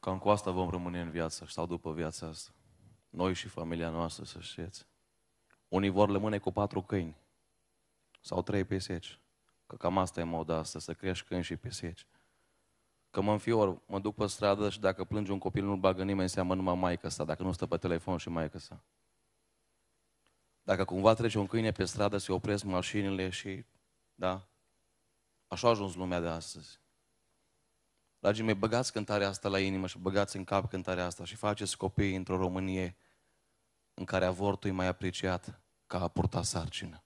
Cam cu asta vom rămâne în viață sau după viața asta. Noi și familia noastră, să știți. Unii vor rămâne cu patru câini sau trei piseci. Că cam asta e moda asta, să crești câini și piseci. Că mă înfior, mă duc pe stradă și dacă plânge un copil, nu-l bagă nimeni, seamă numai maică sa, dacă nu stă pe telefon și maică sa. Dacă cumva trece un câine pe stradă, se opresc mașinile și, da, așa a ajuns lumea de astăzi. Dragii mei, băgați cântarea asta la inimă și băgați în cap cântarea asta și faceți copii într-o Românie în care avortul e mai apreciat ca a purta sarcină.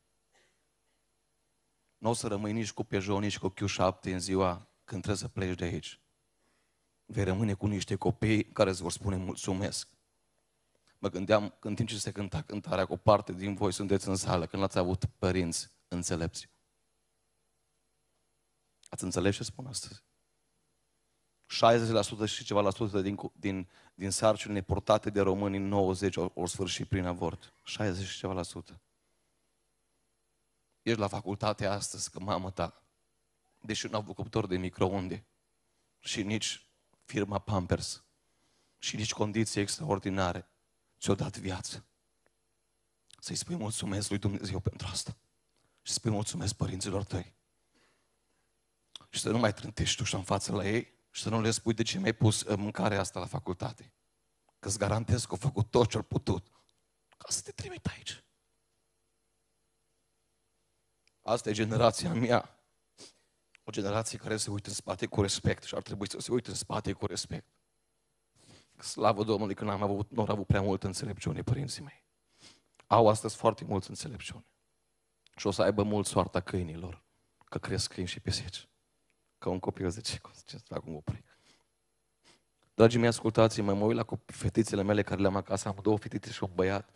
Nu o să rămâi nici cu Peugeot, nici cu Q7 în ziua când trebuie să pleci de aici. Vei rămâne cu niște copii care îți vor spune mulțumesc. Mă gândeam, în timp ce se cânta cântarea, cu o parte din voi sunteți în sală, când ați avut părinți înțelepți. Ați înțeles ce spun astăzi? 60% și ceva la sută din, din, din sarcinile portate de români în 90 ori, ori sfârșit prin avort. 60 și ceva la sută. Ești la facultate astăzi că mamă ta, deși nu au de microunde și nici firma Pampers și nici condiții extraordinare, ți au dat viață. Să-i spui mulțumesc lui Dumnezeu pentru asta. Și spui mulțumesc părinților tăi. Și să nu mai trântești tu și în față la ei și să nu le spui de ce mi-ai pus eh, mâncarea asta la facultate. Că îți garantez că au făcut tot ce-au putut ca să te trimit aici. Asta e generația mea. O generație care se uită în spate cu respect și ar trebui să se uită în spate cu respect. Slavă Domnului că n-am avut, nu am avut prea multă înțelepciune, părinții mei. Au astăzi foarte mulți înțelepciune. Și o să aibă mult soarta câinilor, că cresc câini și pisici. Ca un copil, de zice, cum zice, fac un copil. Dragii mei, ascultați-mă, mă uit la fetițele mele care le-am acasă, am două fetițe și un băiat.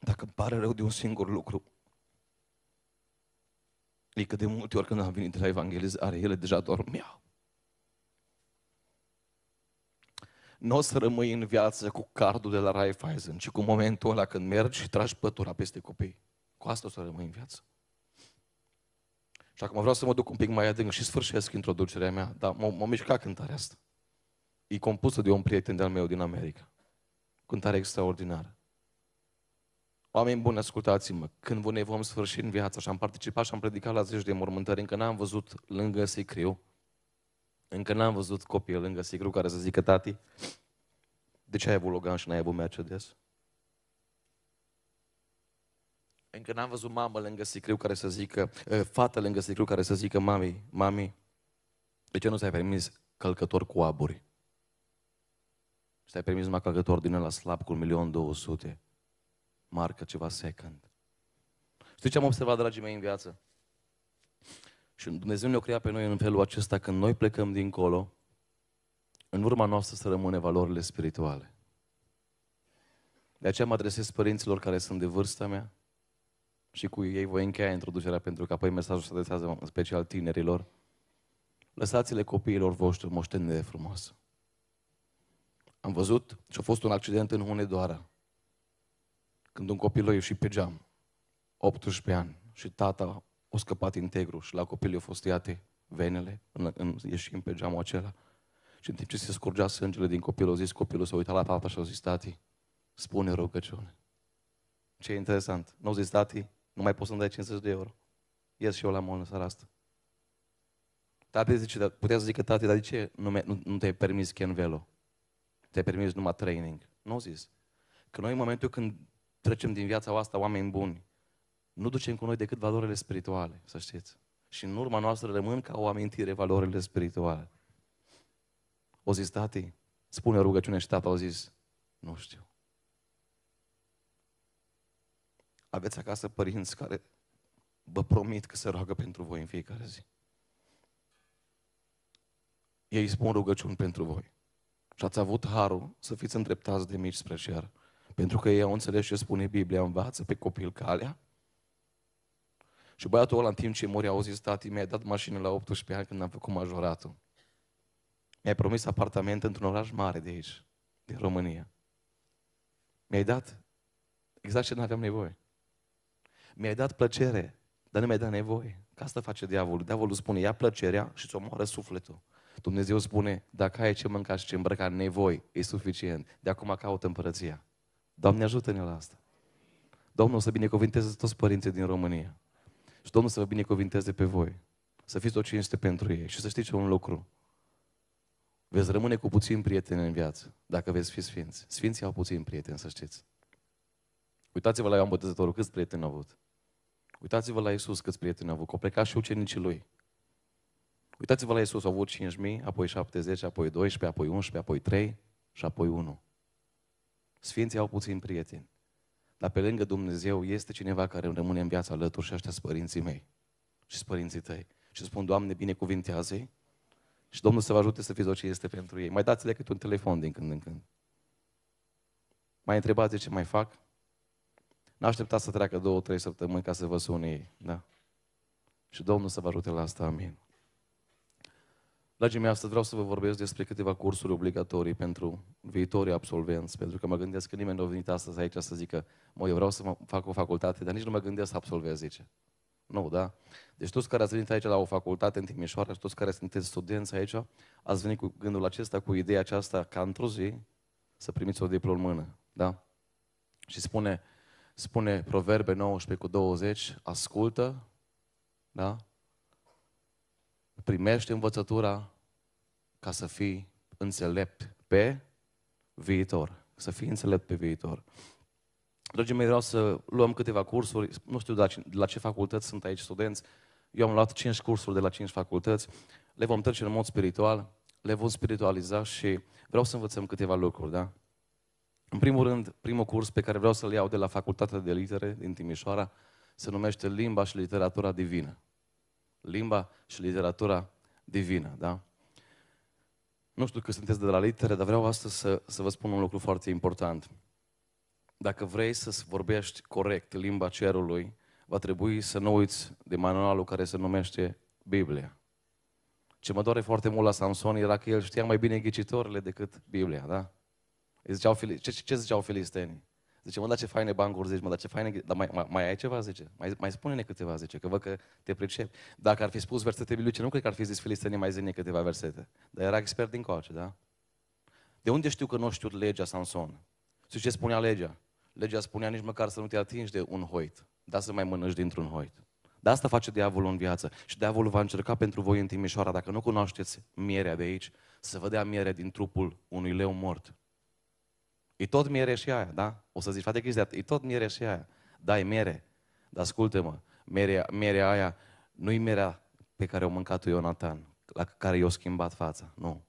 Dacă îmi pare rău de un singur lucru, e că de multe ori când am venit de la evanghelizare, ele deja dormeau. Nu o să rămâi în viață cu cardul de la Raiffeisen, ci cu momentul ăla când mergi și tragi pătura peste copii. Cu asta o să rămâi în viață. Și acum vreau să mă duc un pic mai adânc și sfârșesc introducerea mea, dar m-a mișcat cântarea asta. E compusă de un prieten de-al meu din America. Cântare extraordinară. Oameni buni, ascultați-mă, când ne vom sfârși în viață și am participat și am predicat la zeci de mormântări, încă n-am văzut lângă sicriu, încă n-am văzut copii lângă sicriu care să zică, tati, de ce ai avut Logan și n-ai avut Mercedes? Încă n-am văzut mamă lângă sicriu care să zică, fată lângă sicriu care să zică, mami, mami, de ce nu ți-ai permis călcător cu aburi? ți-ai permis numai călcător din la slab cu 1.200.000. Marcă ceva second. Știi ce am observat, dragii mei, în viață? Și Dumnezeu ne-a creat pe noi în felul acesta, când noi plecăm dincolo, în urma noastră să rămâne valorile spirituale. De aceea mă adresez părinților care sunt de vârsta mea, și cu ei voi încheia introducerea pentru că apoi mesajul se adresează în special tinerilor. Lăsați-le copiilor voștri moștenire frumoasă. Am văzut și a fost un accident în Hunedoara. Când un copil a ieșit pe geam, 18 ani, și tata a scăpat integru și la copil i-au fost iate venele în, în, ieșim pe geamul acela. Și în timp ce se scurgea sângele din copil, a zis copilul s-a uitat la tata și a zis, tati, spune rugăciune. Ce interesant. Nu au zis, tati, nu mai poți să-mi dai 50 de euro. Ies și eu la mall în seara asta. Tate zice, putea să zică, tate, dar de ce nu, nu, nu te-ai permis Ken Velo? Te-ai permis numai training. Nu au zis. Că noi în momentul când trecem din viața asta oameni buni, nu ducem cu noi decât valorile spirituale, să știți. Și în urma noastră rămân ca o amintire valorile spirituale. O zis, tati, spune rugăciune și tata, au zis, nu știu. Aveți acasă părinți care vă promit că se roagă pentru voi în fiecare zi. Ei spun rugăciuni pentru voi. Și ați avut harul să fiți îndreptați de mici spre cer. Pentru că ei au înțeles ce spune Biblia, învață pe copil calea. Și băiatul ăla în timp ce mori, au zis, tati, mi-ai dat mașină la 18 ani când am făcut majoratul. Mi-ai promis apartament într-un oraș mare de aici, din România. Mi-ai dat exact ce nu aveam nevoie. Mi-ai dat plăcere, dar nu mi-ai dat nevoie. Ca asta face diavolul. Diavolul spune, ia plăcerea și ți-o moară sufletul. Dumnezeu spune, dacă ai ce mânca și ce îmbrăca, nevoi, e suficient. De acum caută împărăția. Doamne, ajută-ne la asta. Domnul să binecuvinteze toți părinții din România. Și Domnul să vă binecuvinteze pe voi. Să fiți o cinste pentru ei. Și să știți un lucru. Veți rămâne cu puțin prieteni în viață, dacă veți fi sfinți. Sfinții au puțin prieteni, să știți. Uitați-vă la Ioan Botezătorul, câți prieteni au avut. Uitați-vă la Iisus câți prieteni au avut, că au plecat și ucenicii lui. Uitați-vă la Iisus, au avut 5.000, apoi 70, apoi 12, apoi 11, apoi 3 și apoi 1. Sfinții au puțin prieteni. Dar pe lângă Dumnezeu este cineva care rămâne în viața alături și ăștia părinții mei și părinții tăi. Și spun, Doamne, binecuvintează și Domnul să vă ajute să fiți ce este pentru ei. Mai dați decât un telefon din când în când. Mai întrebați ce mai fac, N-așteptați să treacă două, trei săptămâni ca să vă sune ei. Da? Și Domnul să vă ajute la asta. Amin. Dragii mei, astăzi vreau să vă vorbesc despre câteva cursuri obligatorii pentru viitorii absolvenți, pentru că mă gândesc că nimeni nu a venit astăzi aici să zică, mă, eu vreau să mă fac o facultate, dar nici nu mă gândesc să absolvez, zice. Nu, da? Deci toți care ați venit aici la o facultate în Timișoara și toți care sunteți studenți aici, ați venit cu gândul acesta, cu ideea aceasta, ca într-o zi să primiți o diplomă în mână, da? Și spune, Spune Proverbe 19 cu 20, ascultă, da? Primește învățătura ca să fii înțelept pe viitor. Să fii înțelept pe viitor. Dragii mei, vreau să luăm câteva cursuri. Nu știu de la ce, facultăți sunt aici studenți. Eu am luat 5 cursuri de la 5 facultăți. Le vom trece în mod spiritual, le vom spiritualiza și vreau să învățăm câteva lucruri, da? În primul rând, primul curs pe care vreau să-l iau de la Facultatea de Litere din Timișoara se numește Limba și Literatura Divină. Limba și Literatura Divină, da? Nu știu că sunteți de la litere, dar vreau astăzi să, să vă spun un lucru foarte important. Dacă vrei să vorbești corect limba cerului, va trebui să nu uiți de manualul care se numește Biblia. Ce mă doare foarte mult la Samson era că el știa mai bine ghicitorile decât Biblia, da? Îi ziceau, ce, ce ziceau filistenii? Zice, mă, dar ce faine banguri, zici, mă, dar ce faine, dar mai, mai, mai ai ceva, zice, mai, mai spune-ne câteva, zice, că văd că te pricepi. Dacă ar fi spus versete biblice, nu cred că ar fi zis filistenii mai zine câteva versete. Dar era expert din coace, da? De unde știu că nu știu legea Samson? Și ce spunea legea? Legea spunea nici măcar să nu te atingi de un hoit, dar să mai mănânci dintr-un hoit. Dar asta face diavolul în viață. Și diavolul va încerca pentru voi în Timișoara, dacă nu cunoașteți mierea de aici, să vă dea mierea din trupul unui leu mort. E tot miere și aia, da? O să zici, frate Cristian, e tot miere și aia. Da, e miere. Dar ascultă-mă, mierea, mierea aia nu-i mierea pe care o mâncat tu Ionatan, la care i-o schimbat fața, nu.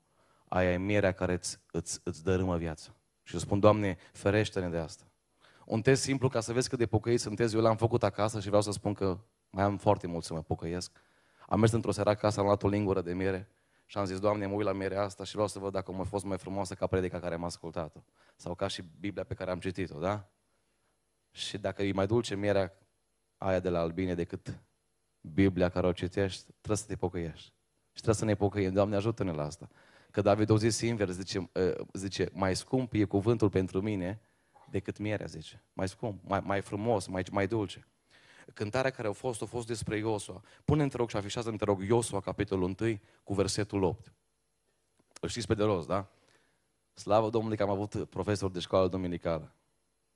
Aia e mierea care îți, îți, îți dărâmă viața. Și eu spun, Doamne, ferește-ne de asta. Un test simplu ca să vezi cât de pocăiți sunteți, eu l-am făcut acasă și vreau să spun că mai am foarte mult să mă pocăiesc. Am mers într-o seară acasă, am luat o lingură de miere și am zis, Doamne, mă uit la mirea asta și vreau să văd dacă a mai fost mai frumoasă ca predica care am ascultat-o. Sau ca și Biblia pe care am citit-o, da? Și dacă e mai dulce mierea aia de la albine decât Biblia care o citești, trebuie să te pocăiești. Și trebuie să ne pocăim. Doamne, ajută-ne la asta. Că David o zis invers, zice, ă, zice, mai scump e cuvântul pentru mine decât mierea, zice. Mai scump, mai, mai frumos, mai, mai dulce. Cântarea care a fost, a fost despre Iosua. Pune-mi, te rog, și afișează-mi, te rog, Iosua, capitolul 1, cu versetul 8. Îl știți pe de rost, da? Slavă Domnului că am avut profesor de școală dominicală.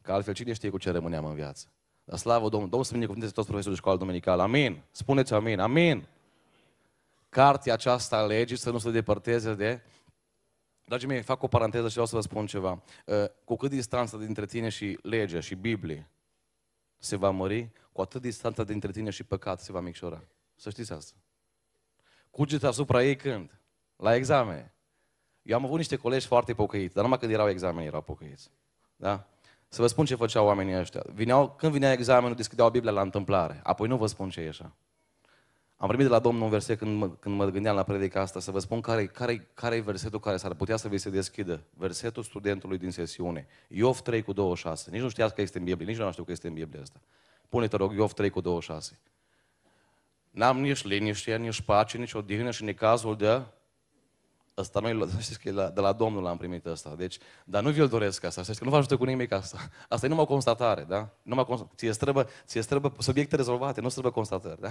Că altfel cine știe cu ce rămâneam în viață. Dar slavă Domnului, Domnul să binecuvânteze toți profesorii de școală dominicală. Amin. Spuneți amin, amin. Cartea aceasta a legii să nu se depărteze de... Dragii mei, fac o paranteză și vreau să vă spun ceva. Uh, cu cât distanța dintre tine și legea și Biblie se va mări, cu atât distanța dintre tine și păcat se va micșora. Să știți asta. Cugeți asupra ei când? La examene. Eu am avut niște colegi foarte pocăiți, dar numai când erau examene erau pocăiți. Da? Să vă spun ce făceau oamenii ăștia. Vineau, când vinea examenul, deschideau Biblia la întâmplare. Apoi nu vă spun ce e așa. Am primit de la Domnul un verset când mă, când mă gândeam la predica asta, să vă spun care, care, care e versetul care s-ar putea să vi se deschidă. Versetul studentului din sesiune. Iov 3 cu 26. Nici nu știați că este în Biblie, nici nu știu că este în Biblie asta. Pune-te, rog, Iov 3 cu 26. N-am nici liniște, nici pace, nici odihnă și nici cazul de... Asta noi, știți că la, de la Domnul l-am primit asta. Deci, dar nu vi-l doresc asta, știți că nu vă ajută cu nimic asta. Asta e numai o constatare, da? Numai constatare. Ție străbă, ție străbă subiecte rezolvate, nu străbă constatări, da?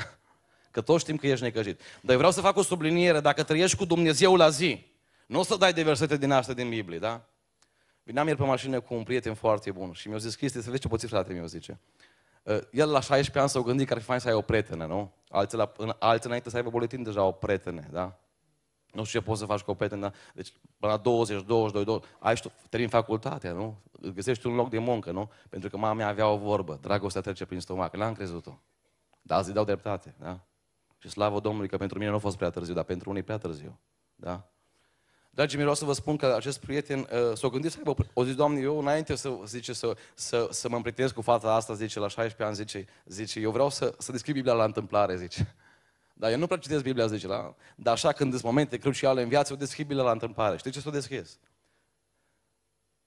Că toți știm că ești necăjit. Dar eu vreau să fac o subliniere, dacă trăiești cu Dumnezeu la zi, nu o să dai de versete din astea din Biblie, da? Vineam ieri pe mașină cu un prieten foarte bun și mi-a zis, Cristi, să vezi ce poți frate, mi-a zice. El ă, la 16 ani s-a gândit că ar fi fain să ai o prietenă, nu? Alții, la, în, alții înainte să aibă buletin deja o prietenă, da? Nu știu ce poți să faci cu o prietenă. Deci, până la 20, 22, 20, ai și termin facultatea, nu? Găsești un loc de muncă, nu? Pentru că mama mea avea o vorbă, dragostea trece prin stomac. N-am crezut-o. Dar azi îi dau dreptate, da? Și slavă Domnului că pentru mine nu a fost prea târziu, dar pentru unii prea târziu, da? Dragii mei, vreau să vă spun că acest prieten uh, s-a gândit să aibă... O zis, Doamne, eu înainte să, zice, să, să, să mă împrietenesc cu fata asta, zice, la 16 ani, zice, zice eu vreau să, să descriu Biblia la întâmplare, zice. Dar eu nu prea citesc Biblia, zice, la... dar așa când sunt momente cruciale în viață, eu descriu Biblia la întâmplare. Știi ce să o deschizi?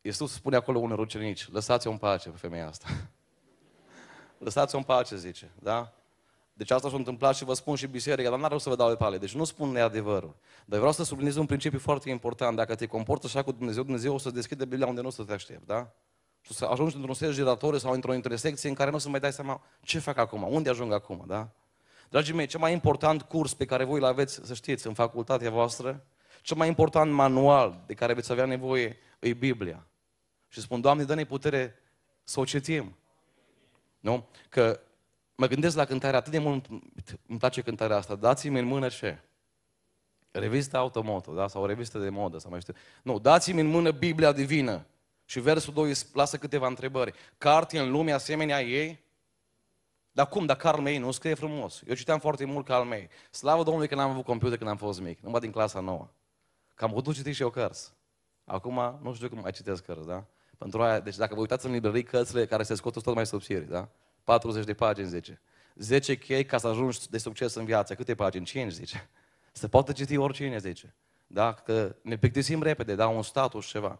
Iisus spune acolo unor ucenici, lăsați-o în pace pe femeia asta. lăsați-o în pace, zice, da? Deci asta s-a întâmplat și vă spun și biserica, dar n-ar să vă dau detalii. Deci nu spun neadevărul. Dar vreau să subliniez un principiu foarte important. Dacă te comporți așa cu Dumnezeu, Dumnezeu o să deschide Biblia unde nu o să te aștepți, da? Și o să ajungi într-un sens giratoriu sau într-o intersecție în care nu o să mai dai seama ce fac acum, unde ajung acum, da? Dragii mei, cel mai important curs pe care voi îl aveți, să știți, în facultatea voastră, cel mai important manual de care veți avea nevoie e Biblia. Și spun, Doamne, dă-ne putere să o citim. Nu? Că Mă gândesc la cântarea atât de mult, îmi place cântarea asta, dați-mi în mână ce? Revista Automoto, da? Sau revista revistă de modă, sau mai știu. Nu, dați-mi în mână Biblia Divină. Și versul 2 îți lasă câteva întrebări. Carte în lume asemenea ei? Dar cum? Dar Carl May nu scrie frumos. Eu citeam foarte mult Carl May. Slavă Domnului că n-am avut computer când am fost mic. Numai din clasa nouă. Cam am putut citi și eu cărți. Acum nu știu cum mai citesc cărți, da? Pentru aia, deci dacă vă uitați în librării, cărțile care se scot sunt tot mai subțiri, da? 40 de pagini, zice. 10 chei ca să ajungi de succes în viață. Câte pagini? 5, zice. Să poată citi oricine, zice. Da? Că ne plictisim repede, da? Un status, ceva.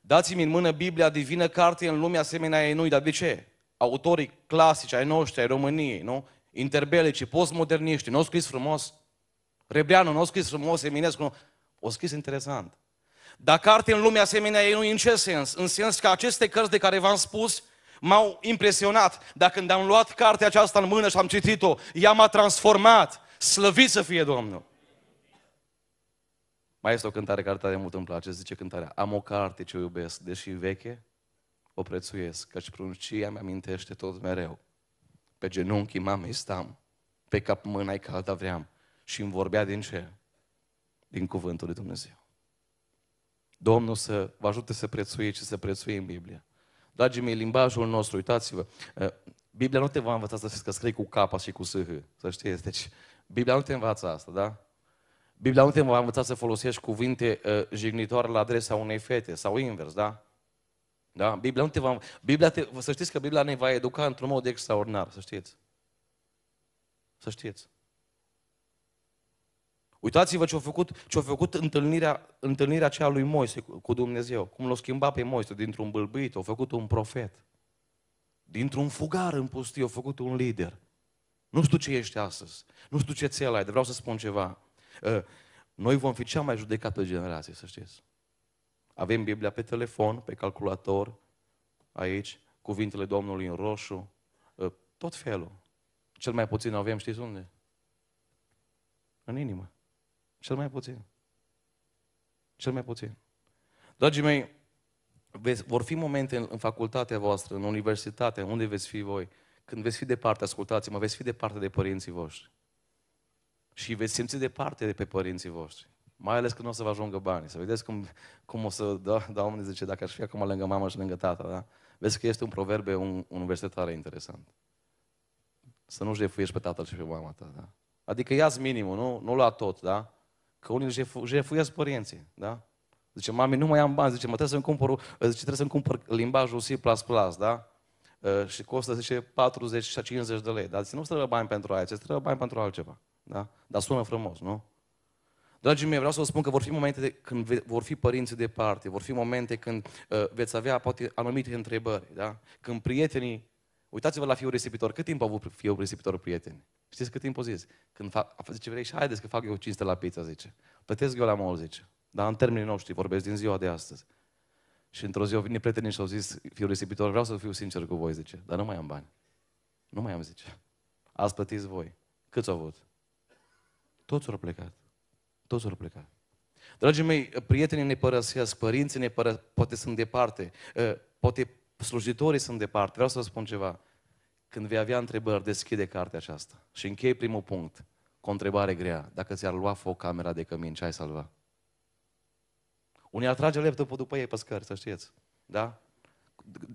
Dați-mi în mână Biblia divină, carte în lumea asemenea ei nu Dar de ce? Autorii clasici ai noștri, ai României, nu? Interbelici, postmoderniști, nu au scris frumos. Rebreanu nu au scris frumos, Eminescu nu. O scris interesant. Dar carte în lumea asemenea ei nu în ce sens? În sens că aceste cărți de care v-am spus m-au impresionat, dar când am luat cartea aceasta în mână și am citit-o, ea m-a transformat. Slăvit să fie Domnul! Mai este o cântare care tare mult îmi place, zice cântarea Am o carte ce o iubesc, deși veche, o prețuiesc, căci pruncia mi amintește tot mereu. Pe genunchii mamei stam, pe cap mâna ca alta vream și îmi vorbea din ce? Din cuvântul lui Dumnezeu. Domnul să vă ajute să prețuie și să prețuie în Biblie. Dragii mei, limbajul nostru, uitați-vă. Biblia nu te va învăța să, că scrii cu capa și cu sâhă, să știți. Deci, Biblia nu te învață asta, da? Biblia nu te va învăța să folosești cuvinte uh, jignitoare la adresa unei fete sau invers, da? Da? Biblia nu te va... Biblia te... Să știți că Biblia ne va educa într-un mod extraordinar, să știți. Să știți. Uitați-vă ce-a făcut, ce-a făcut întâlnirea, întâlnirea aceea lui Moise cu Dumnezeu. Cum l-a schimbat pe Moise dintr-un bâlbuit, a făcut un profet. Dintr-un fugar în pustie, a făcut un lider. Nu știu ce ești astăzi, nu știu ce țel ai, dar vreau să spun ceva. Ă, noi vom fi cea mai judecată generație, să știți. Avem Biblia pe telefon, pe calculator, aici, cuvintele Domnului în roșu, ă, tot felul. Cel mai puțin avem, știți unde? În inimă. Cel mai puțin. Cel mai puțin. Dragii mei, veți, vor fi momente în, în facultatea voastră, în universitate, unde veți fi voi, când veți fi departe, ascultați-mă, veți fi departe de părinții voștri. Și veți simți departe de pe părinții voștri. Mai ales când o să vă ajungă banii. Să vedeți cum, cum o să... Da, da, omul zice, dacă aș fi acum lângă mama și lângă tata, da? Vezi că este un proverbe un, universitar interesant. Să nu-și pe tatăl și pe mama ta, da? Adică ia minimul, nu, nu lua tot, da? Că unii își jefuiesc părinții, da? Zice, mami, nu mai am bani, zice, mă trebuie să-mi cumpăr, zice, trebuie să-mi cumpăr limbajul C++, da? Ă, și costă, zice, 40 și 50 de lei. Dar zice, nu trebuie bani pentru aia, îți trebuie bani pentru altceva. Da? Dar sună frumos, nu? Dragii mei, vreau să vă spun că vor fi momente de, când ve, vor fi părinții departe, vor fi momente când uh, veți avea poate anumite întrebări, da? Când prietenii, uitați-vă la fiul risipitor, cât timp a avut fiul risipitor prieteni? Știți cât timp o zis? Când fac, zice, vrei și haideți că fac eu cinste la pizza, zice. Plătesc eu la mol, zice. Dar în termenii noștri, vorbesc din ziua de astăzi. Și într-o zi au venit prietenii și au zis, fiu risipitor, vreau să fiu sincer cu voi, zice, dar nu mai am bani. Nu mai am, zice. Ați plătit voi. Câți au avut? Toți au plecat. Toți au plecat. Dragii mei, prietenii ne părăsesc, părinții ne părăsesc, poate sunt departe, eh, poate slujitorii sunt departe. Vreau să vă spun ceva. Când vei avea întrebări, deschide cartea aceasta și închei primul punct cu o întrebare grea. Dacă ți-ar lua foc camera de cămin, ce ai salva? Unii ar trage laptopul după ei pe scări, să știți. Da?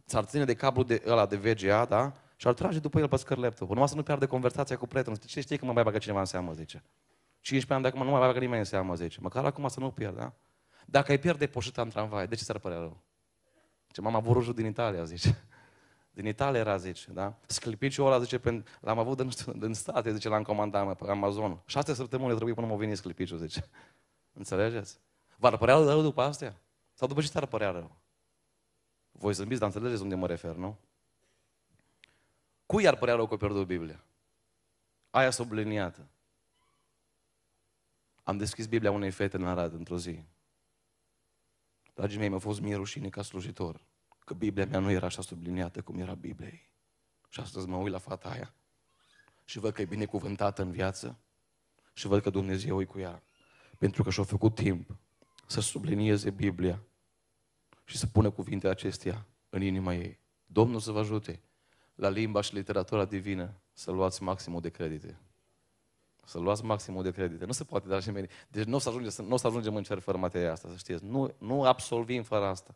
S-ar ține de cablu de, ăla de VGA, da? Și ar trage după el pe scări laptopul. Numai să nu pierde conversația cu prietenul. Ce știi că mă mai bagă cineva în seamă, zice. 15 ani de acum nu mai bagă nimeni în seamă, zice. Măcar acum să nu pierd, da? Dacă ai pierde poșeta în tramvai, de ce s-ar părea rău? Ce mama vorujul din Italia, zice. Din Italia era, zice, da? Sclipiciul ăla, zice, l-am avut în, în state, zice, l-am comandat pe Amazon. Șase săptămâni trebuie până mă vine sclipiciul, zice. Înțelegeți? V-ar părea rău după astea? Sau după ce s-ar părea rău? Voi zâmbiți, dar înțelegeți unde mă refer, nu? Cui ar părea rău că pierdut Biblia? Aia subliniată. Am deschis Biblia unei fete în Arad într-o zi. Dragii mei, mi-a fost mie rușine ca slujitor. Că Biblia mea nu era așa subliniată cum era Biblia ei. Și astăzi mă uit la fata aia și văd că e binecuvântată în viață și văd că Dumnezeu e cu ea. Pentru că și-a făcut timp să sublinieze Biblia și să pună cuvintele acestea în inima ei. Domnul să vă ajute la limba și literatura divină să luați maximul de credite. Să luați maximul de credite. Nu se poate, dragii mei. Deci nu o să, ajungem, nu o să ajungem în cer fără materia asta, să știți. Nu, nu absolvim fără asta.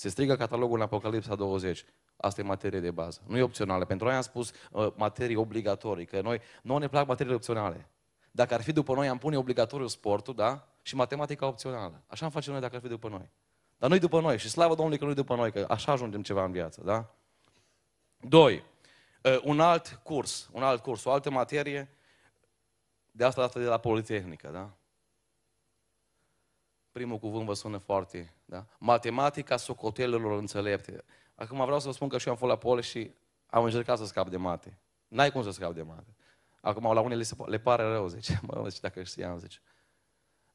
Se strigă catalogul în Apocalipsa 20. Asta e materie de bază. Nu e opțională. Pentru noi am spus uh, materii obligatorii, că noi, nu ne plac materiile opționale. Dacă ar fi după noi, am pune obligatoriu sportul, da? Și matematica opțională. Așa am face noi dacă ar fi după noi. Dar noi după noi. Și slavă Domnului că nu după noi, că așa ajungem ceva în viață, da? Doi, uh, un alt curs, un alt curs, o altă materie, de asta dată de la Politehnică, da? Primul cuvânt vă sună foarte da? Matematica socotelelor înțelepte. Acum vreau să vă spun că și eu am fost la pole și am încercat să scap de mate. N-ai cum să scap de mate. Acum la unele le pare rău, zice, mă, zice, dacă știam, zice.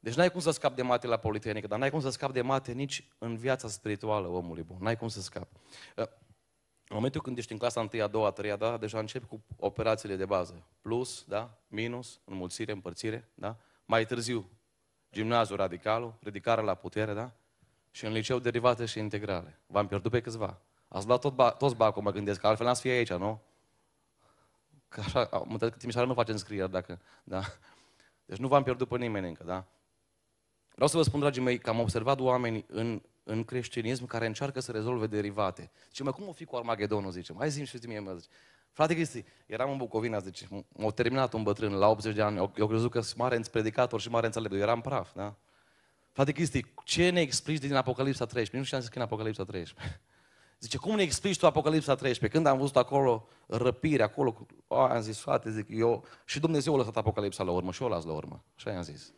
Deci n-ai cum să scap de mate la Politehnică, dar n-ai cum să scap de mate nici în viața spirituală omului bun. N-ai cum să scap. Ă, în momentul când ești în clasa 1, a 2, a 3, da, deja începi cu operațiile de bază. Plus, da, minus, înmulțire, împărțire, da? Mai târziu, gimnaziu radicalul, ridicare la putere, da? și în liceu derivate și integrale. V-am pierdut pe câțiva. Ați luat tot ba, toți bacul, mă gândesc, că altfel n-ați fi aici, nu? Că așa, am uitat că Timișoara nu face înscrieri, dacă, da. Deci nu v-am pierdut pe nimeni încă, da? Vreau să vă spun, dragii mei, că am observat oameni în, în creștinism care încearcă să rezolve derivate. Și mă, cum o fi cu Armagedonul, zice? Hai zi și zi mie, mă, zice. Frate Cristi, eram în Bucovina, zice, m-a terminat un bătrân la 80 de ani, eu, eu crezut că sunt mare predicator și mare înțelept, eu eram praf, da? Frate Cristi, ce ne explici din Apocalipsa 13? Nu știam să scriu în Apocalipsa 13. Zice, cum ne explici tu Apocalipsa 13? Când am văzut acolo răpire, acolo, o, am zis, frate, zic, eu, și Dumnezeu a lăsat Apocalipsa la urmă și eu o las la urmă. Așa i-am zis.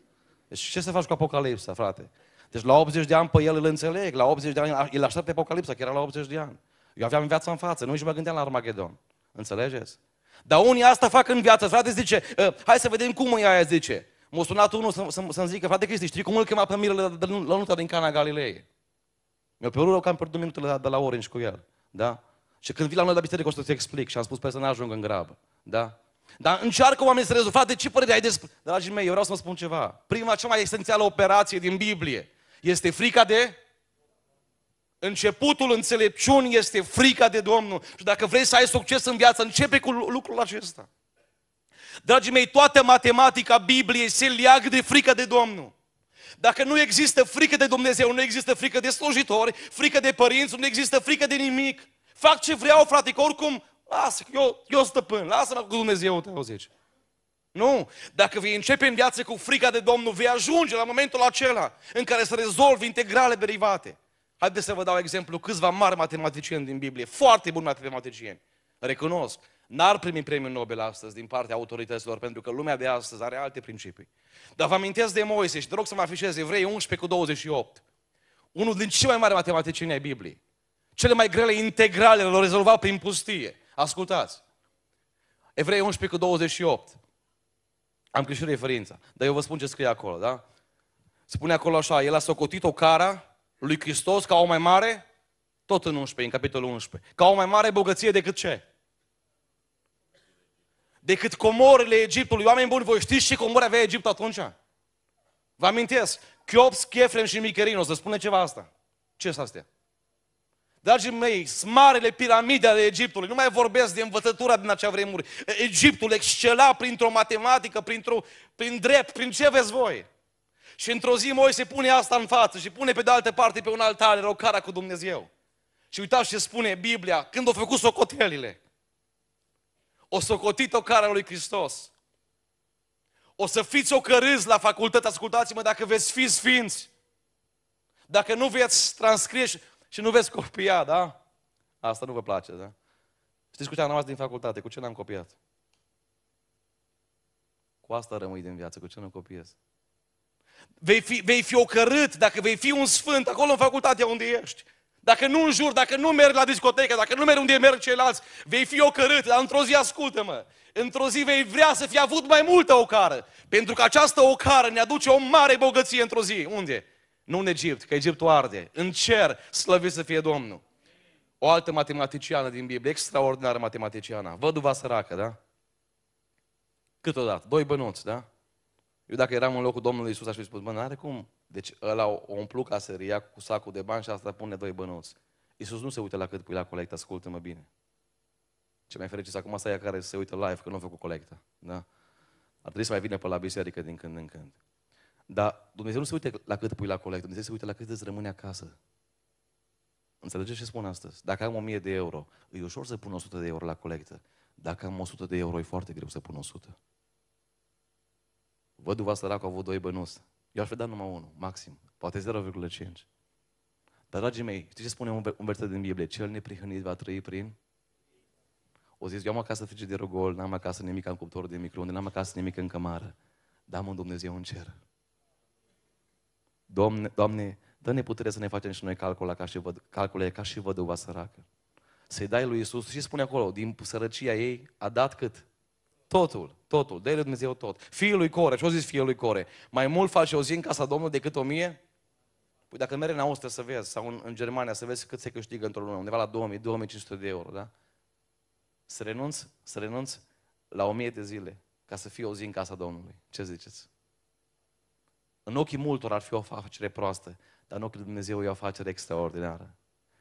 Deci ce să faci cu Apocalipsa, frate? Deci la 80 de ani pe el îl înțeleg, la 80 de ani el așteaptă Apocalipsa, că era la 80 de ani. Eu aveam viața în față, nu și mă gândeam la Armagedon. Înțelegeți? Dar unii asta fac în viață, frate, zice, ă, hai să vedem cum e aia, zice. M-a sunat unul să, să, să-mi zică, frate Cristi, știi cum îl chema pe Mirele de, la nuta din Cana Galilei? Mi-a părut că am pierdut minutele de, la, de la Orange cu el. Da? Și când vii la noi la biserică o să-ți explic și am spus pe păi, să nu ajung în grabă. Da? Dar încearcă oamenii să rezolvă. Frate, ce părere ai despre... Dragii mei, eu vreau să vă spun ceva. Prima, cea mai esențială operație din Biblie este frica de... Începutul înțelepciunii este frica de Domnul. Și dacă vrei să ai succes în viață, începe cu lucrul acesta. Dragii mei, toată matematica Bibliei se leagă de frică de Domnul. Dacă nu există frică de Dumnezeu, nu există frică de slujitori, frică de părinți, nu există frică de nimic. Fac ce vreau, frate, că oricum, lasă, eu, eu stăpân, lasă-mă cu Dumnezeu, te zici. Nu. Dacă vei începe în viață cu frica de Domnul, vei ajunge la momentul acela în care să rezolvi integrale derivate. Haideți să vă dau exemplu câțiva mari matematicieni din Biblie, foarte buni matematicieni. Recunosc. N-ar primi premiul Nobel astăzi din partea autorităților, pentru că lumea de astăzi are alte principii. Dar vă amintesc de Moise și te rog să mă afișez Evrei 11 cu 28. Unul din cei mai mari matematicieni ai Bibliei. Cele mai grele integrale le rezolvat prin pustie. Ascultați. Evrei 11 cu 28. Am creștit referința, dar eu vă spun ce scrie acolo, da? Spune acolo așa, el a socotit o cara lui Hristos ca o mai mare, tot în 11, în capitolul 11, ca o mai mare bogăție decât ce? decât comorile Egiptului. Oameni buni, voi știți ce comori avea Egipt atunci? Vă amintesc, Chiops, Chefrem și Micherin, o să spune ceva asta. Ce sunt astea? Dragii mei, smarele piramide ale Egiptului, nu mai vorbesc de învățătura din acea vremuri. Egiptul excela printr-o matematică, printr-o, prin drept, prin ce veți voi. Și într-o zi moi, se pune asta în față și pune pe de altă parte pe un altar rocarea cu Dumnezeu. Și uitați ce spune Biblia când au făcut socotelile o socotit o cara lui Hristos. O să fiți cărâți la facultate, ascultați-mă, dacă veți fi sfinți. Dacă nu veți transcrie și, și nu veți copia, da? Asta nu vă place, da? Știți cu ce am rămas din facultate? Cu ce n-am copiat? Cu asta rămâi din viață, cu ce nu copiez. Vei fi, vei fi ocărât dacă vei fi un sfânt acolo în facultatea unde ești dacă nu înjur, dacă nu merg la discotecă, dacă nu merg unde merg ceilalți, vei fi ocărât, dar într-o zi ascultă-mă. Într-o zi vei vrea să fi avut mai multă ocară. Pentru că această ocară ne aduce o mare bogăție într-o zi. Unde? Nu în Egipt, că Egiptul arde. În cer, slăvit să fie Domnul. O altă matematiciană din Biblie, extraordinară matematiciană, văduva săracă, da? Câteodată, doi bănuți, da? Eu dacă eram în locul Domnului Isus, aș fi spus, bă, nu are cum deci ăla o umplu ria cu sacul de bani și asta pune doi bănuți. Iisus nu se uită la cât pui la colectă, ascultă-mă bine. Ce mai fericiți acum asta e care se uită live, că nu a făcut colectă. Da? Ar trebui să mai vină pe la biserică din când în când. Dar Dumnezeu nu se uită la cât pui la colectă, Dumnezeu se uită la cât îți rămâne acasă. Înțelegeți ce spun astăzi? Dacă am 1000 de euro, e ușor să pun 100 de euro la colectă. Dacă am 100 de euro, e foarte greu să pun 100. Văduva săracă a avut doi bănuți. Eu aș fi numai unul, maxim, poate 0,5. Dar, dragii mei, știți ce spune un, verset din Biblie? Cel neprihănit va trăi prin... O zis, eu am acasă frige de rogol, n-am acasă nimic în cuptor de microunde, n-am acasă nimic în cămară. Dar am un Dumnezeu în cer. Doamne, Doamne, dă-ne putere să ne facem și noi calcula ca și văd, calcule ca și văduva săracă. Să-i dai lui Isus și spune acolo, din sărăcia ei a dat cât? Totul, totul, de lui Dumnezeu tot. Fiul lui Core, și-o zis fiul lui Core, mai mult faci o zi în casa Domnului decât o mie? Păi dacă mergi în Austria să vezi, sau în, în Germania să vezi cât se câștigă într-o lună, undeva la 2000-2500 de euro, da? Să renunți, să renunți la 1000 de zile ca să fie o zi în casa Domnului. Ce ziceți? În ochii multor ar fi o afacere proastă, dar în ochii lui Dumnezeu e o afacere extraordinară.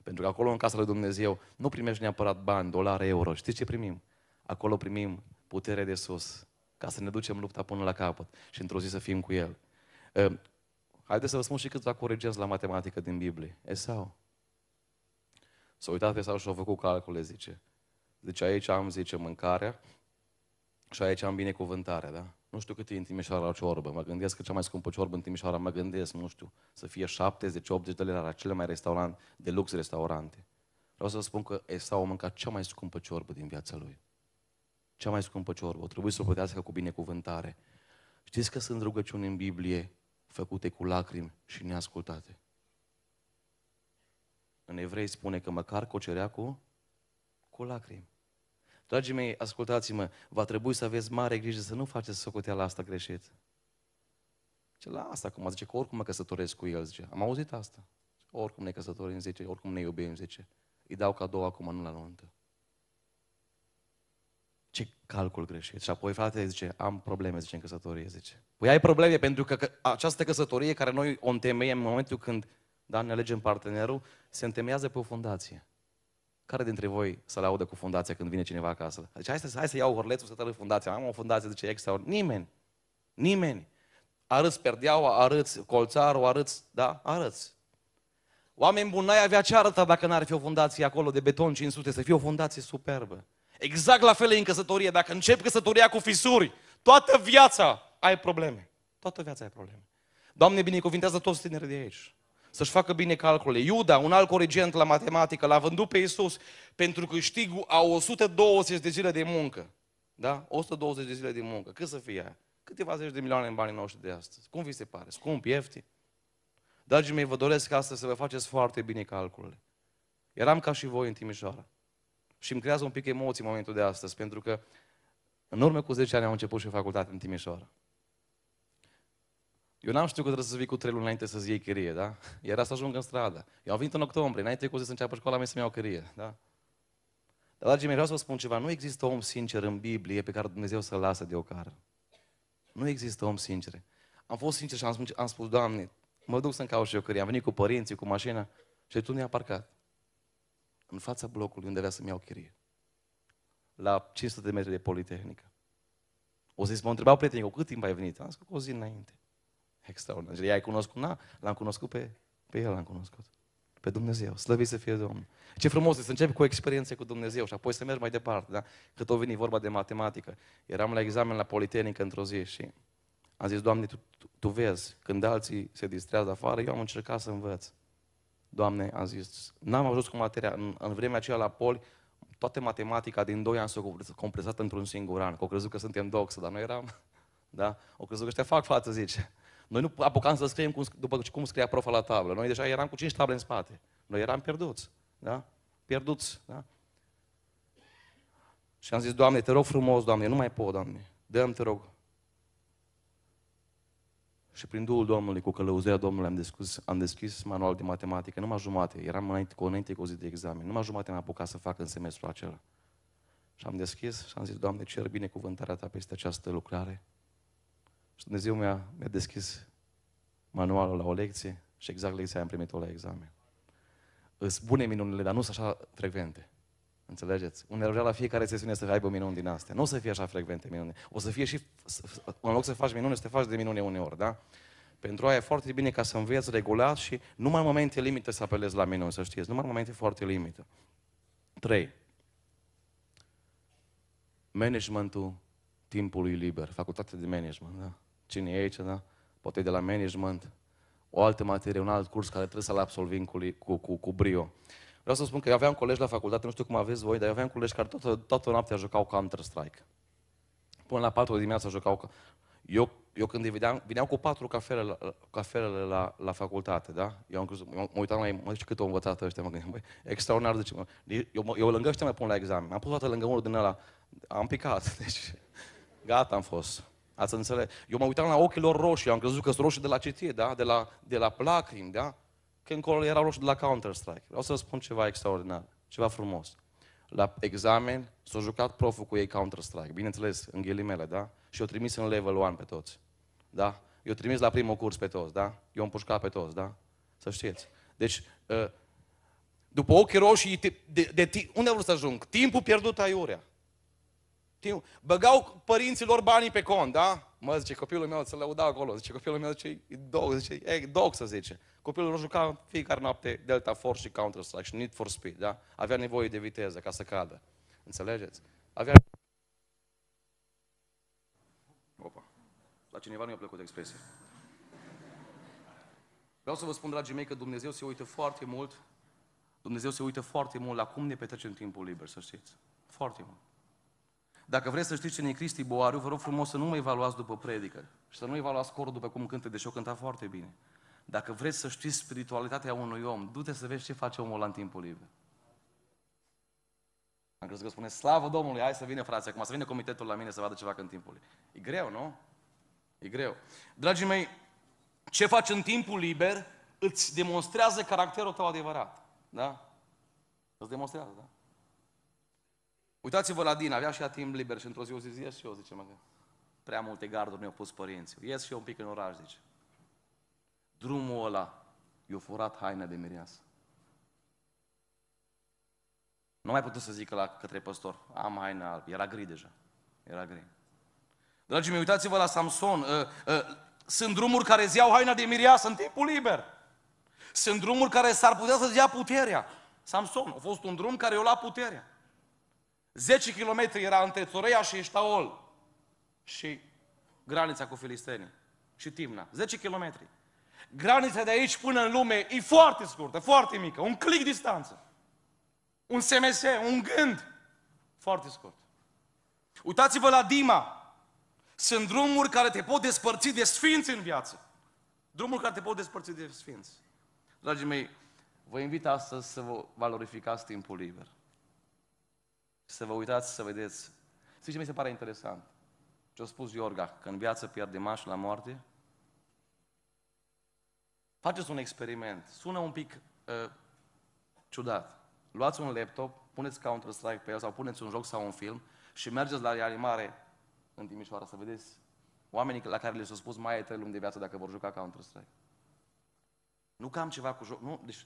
Pentru că acolo, în casa lui Dumnezeu, nu primești neapărat bani, dolari, euro. Știți ce primim? Acolo primim putere de sus, ca să ne ducem lupta până la capăt și într-o zi să fim cu El. Ă, haideți să vă spun și câțiva coregenți la matematică din Biblie. Esau. S-a uitat Esau și a făcut calcule, zice. Deci aici am, zice, mâncarea și aici am binecuvântarea, da? Nu știu cât e în Timișoara la ciorbă. Mă gândesc că cea mai scumpă ciorbă în Timișoara, mă gândesc, nu știu, să fie 70-80 de lei la cele mai restaurant, de lux restaurante. Vreau să vă spun că Esau a mâncat cea mai scumpă ciorbă din viața lui cea mai scumpă ciorbă, trebuie să o plătească cu binecuvântare. Știți că sunt rugăciuni în Biblie făcute cu lacrimi și neascultate. În evrei spune că măcar cocerea cu, cu lacrimi. Dragii mei, ascultați-mă, va trebui să aveți mare grijă să nu faceți socoteala asta greșit. Ce la asta acum, zice că oricum mă căsătoresc cu el, zice. Am auzit asta. Oricum ne căsătorim, zice, oricum ne iubim, zice. Îi dau cadou acum, nu la nuntă ce calcul greșit. Și apoi fratele zice, am probleme, zice, în căsătorie, zice. Păi ai probleme pentru că această căsătorie care noi o întemeiem în momentul când da, ne alegem partenerul, se întemeiază pe o fundație. Care dintre voi să audă cu fundația când vine cineva acasă? Deci hai să, hai să iau orlețul să tără fundația. Am o fundație, zice, extraor. Nimeni. Nimeni. Arăți perdeaua, arăți colțarul, arăți, da? Arăți. Oameni buni, n-ai avea ce arăta dacă n-ar fi o fundație acolo de beton 500, să fie o fundație superbă. Exact la fel e în căsătorie. Dacă începi căsătoria cu fisuri, toată viața ai probleme. Toată viața ai probleme. Doamne, binecuvintează toți tinerii de aici. Să-și facă bine calcule. Iuda, un alt corigent la matematică, l-a vândut pe Iisus pentru câștigul a 120 de zile de muncă. Da? 120 de zile de muncă. Cât să fie aia? Câteva zeci de milioane în banii noștri de astăzi. Cum vi se pare? Scump, ieftin? Dragii mei, vă doresc astăzi să vă faceți foarte bine calculele. Eram ca și voi în Timișoara și îmi creează un pic emoții în momentul de astăzi, pentru că în urmă cu 10 ani am început și facultate în Timișoara. Eu n-am știut că trebuie să vii cu trei luni înainte să-ți iei chirie, da? Era să ajung în stradă. Eu am venit în octombrie, înainte cu zi să înceapă școala mea să-mi iau chirie, da? Dar, dragii mei, vreau să vă spun ceva. Nu există om sincer în Biblie pe care Dumnezeu să-l lasă de o cară. Nu există om sincer. Am fost sincer și am spus, am spus Doamne, mă duc să-mi caut și eu chirie. Am venit cu părinții, cu mașina și tu ne-a parcat în fața blocului unde avea să-mi iau chirie, la 500 de metri de Politehnică. O zis, mă întrebau prietenii, cu cât timp ai venit? Am zis, cu o zi înainte. Extraordinar. Ei, ai cunoscut? Na, l-am cunoscut pe, pe el, l-am cunoscut. Pe Dumnezeu. Slăvit să fie Domnul. Ce frumos să începi cu o experiență cu Dumnezeu și apoi să mergi mai departe. Da? Cât o veni vorba de matematică. Eram la examen la Politehnică într-o zi și am zis, Doamne, tu, tu, tu vezi, când alții se distrează afară, eu am încercat să învăț. Doamne, am zis, n-am ajuns cu materia. În, în vremea aceea la poli, toată matematica din 2 ani s-a compresat într-un singur an. Că au crezut că suntem doxă, dar noi eram, da? Au crezut că ăștia fac față, zice. Noi nu apucam să scriem cum, după cum scria profa la tablă. Noi deja eram cu cinci table în spate. Noi eram pierduți, da? Pierduți, da? Și am zis, Doamne, te rog frumos, Doamne, nu mai pot, Doamne. dă-mi te rog, și prin Duhul Domnului, cu călăuzerea Domnului, am deschis, am deschis manual de matematică, numai jumate. Eram înainte, cu înainte cu o zi de examen. Numai jumate am apucat să fac în semestrul acela. Și am deschis și am zis, Doamne, cer binecuvântarea Ta peste această lucrare. Și Dumnezeu mi-a, mi-a deschis manualul la o lecție și exact lecția am primit-o la examen. Îți bune minunile, dar nu sunt așa frecvente. Înțelegeți? Unele vrea la fiecare sesiune să aibă minuni din astea. Nu o să fie așa frecvente minune. O să fie și, în loc să faci minune, să te faci de minune uneori, da? Pentru aia e foarte bine ca să înveți regulat și numai în momente limite să apelezi la minuni, să știți. Numai în momente foarte limite. 3. Managementul timpului liber. Facultate de management, da? Cine e aici, da? Poate de la management. O altă materie, un alt curs care trebuie să-l absolvim cu, cu, cu, cu brio. Vreau să spun că eu aveam colegi la facultate, nu știu cum aveți voi, dar eu aveam colegi care toată, toată noaptea jucau Counter-Strike. Până la 4 dimineața jucau... Eu, eu când vedeam, vineam cu patru cafele la, cafelele la, la facultate, da? Eu am crezut, mă uitam la ei, mă, cât au învățat ăștia, mă gândeam, băi, extraordinar de ce, mă, deci, eu, eu lângă ăștia mă pun la examen, am pus toată lângă unul din ăla, am picat, deci, gata am fost. Ați înțeles? Eu mă uitam la ochii lor roșii, am crezut că sunt roșii de la citie, da? De la, de la placrim, da? când încolo era roșu de la Counter-Strike. Vreau să vă spun ceva extraordinar, ceva frumos. La examen s-a jucat proful cu ei Counter-Strike, bineînțeles, în ghilimele, da? Și o trimis în level 1 pe toți, da? Eu trimis la primul curs pe toți, da? Eu am pușcat pe toți, da? Să știți. Deci, ă, după ochii roșii, de, de, de, unde vreau să ajung? Timpul pierdut aiurea. Timp, băgau părinților banii pe cont, da? Mă, zice, copilul meu să lăuda acolo. Zice, copilul meu, zice, dog, zice, e, dog să zice. Copilul meu juca fiecare noapte Delta Force și Counter-Strike și Need for Speed, da? Avea nevoie de viteză ca să cadă. Înțelegeți? Avea... Opa. La cineva nu i-a plăcut expresia. Vreau să vă spun, dragii mei, că Dumnezeu se uită foarte mult Dumnezeu se uită foarte mult la cum ne petrecem timpul liber, să știți. Foarte mult. Dacă vreți să știți cine e Cristi Boariu, vă rog frumos să nu mă evaluați după predică și să nu evaluați corul după cum cântă, deși o cânta foarte bine. Dacă vreți să știți spiritualitatea unui om, du-te să vezi ce face omul în timpul liber. Am crezut că spune, slavă Domnului, hai să vină frații, acum să vină comitetul la mine să vadă ce în timpul liber. E greu, nu? E greu. Dragii mei, ce faci în timpul liber îți demonstrează caracterul tău adevărat. Da? Îți demonstrează, da? Uitați-vă la Dina, avea și ea timp liber și într-o zi o zi, ies și eu, zice, mă, că prea multe garduri mi-au pus părinții. Ies și eu un pic în oraș, zice. Drumul ăla, i-a furat haina de mireasă. Nu mai putut să zic la către păstor, am haina alb, era gri deja, era gri. Dragii mei, uitați-vă la Samson, uh, uh, sunt drumuri care îți iau haina de mireasă în timpul liber. Sunt drumuri care s-ar putea să-ți ia puterea. Samson, a fost un drum care i-a luat puterea. 10 km era între Toreia și Eștaol și granița cu filistenii și Timna. 10 km. Granița de aici până în lume e foarte scurtă, foarte mică, un clic distanță. Un SMS, un gând. Foarte scurt. Uitați-vă la Dima. Sunt drumuri care te pot despărți de sfinți în viață. Drumuri care te pot despărți de sfinți. Dragii mei, vă invit astăzi să vă valorificați timpul liber. Să vă uitați, să vedeți. Știți ce mi se pare interesant? Ce a spus Iorga, că în viață pierde și la moarte? Faceți un experiment. Sună un pic uh, ciudat. Luați un laptop, puneți Counter-Strike pe el sau puneți un joc sau un film și mergeți la reanimare în Timișoara să vedeți oamenii la care le s-a spus mai ai trei luni de viață dacă vor juca Counter-Strike. Nu cam ceva cu joc, nu, deci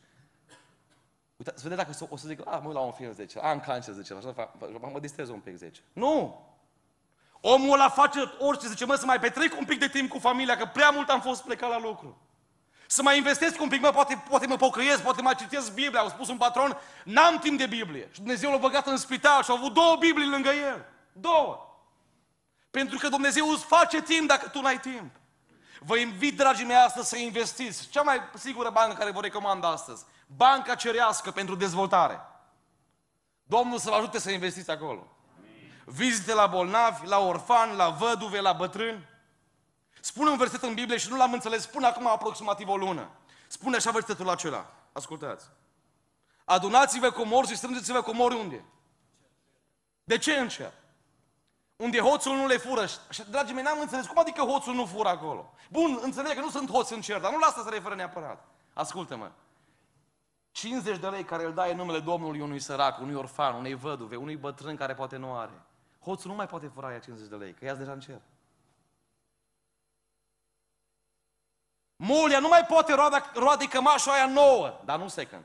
Uita, să vedem dacă o să zic, a, ah, mă la un film 10, am cancer 10, așa, fac, mă distrez un pic 10. Nu! Omul ăla face orice, zice, mă, să mai petrec un pic de timp cu familia, că prea mult am fost plecat la lucru. Să mai investesc un pic, mă, poate, poate mă pocăiesc, poate mai citesc Biblia. Au spus un patron, n-am timp de Biblie. Și Dumnezeu l-a băgat în spital și au avut două Biblii lângă el. Două. Pentru că Dumnezeu îți face timp dacă tu n-ai timp. Vă invit, dragii mei, astăzi să investiți. Cea mai sigură bancă care vă recomand astăzi Banca Cerească pentru dezvoltare. Domnul să vă ajute să investiți acolo. Vizite la bolnavi, la orfani, la văduve, la bătrâni. Spune un verset în Biblie și nu l-am înțeles până acum aproximativ o lună. Spune așa versetul acela. Ascultați. Adunați-vă comori și strângeți-vă comori unde? De ce în cer? Unde hoțul nu le fură. Și, dragii mei, n-am înțeles. Cum adică hoțul nu fură acolo? Bun, înțeleg că nu sunt hoți în cer, dar nu la asta se referă neapărat. Ascultă-mă. 50 de lei care îl dai în numele Domnului unui sărac, unui orfan, unei văduve, unui bătrân care poate nu are. Hoțul nu mai poate fura aia 50 de lei, că ia deja în cer. Mulia nu mai poate roade, roade cămașul aia nouă, dar nu second.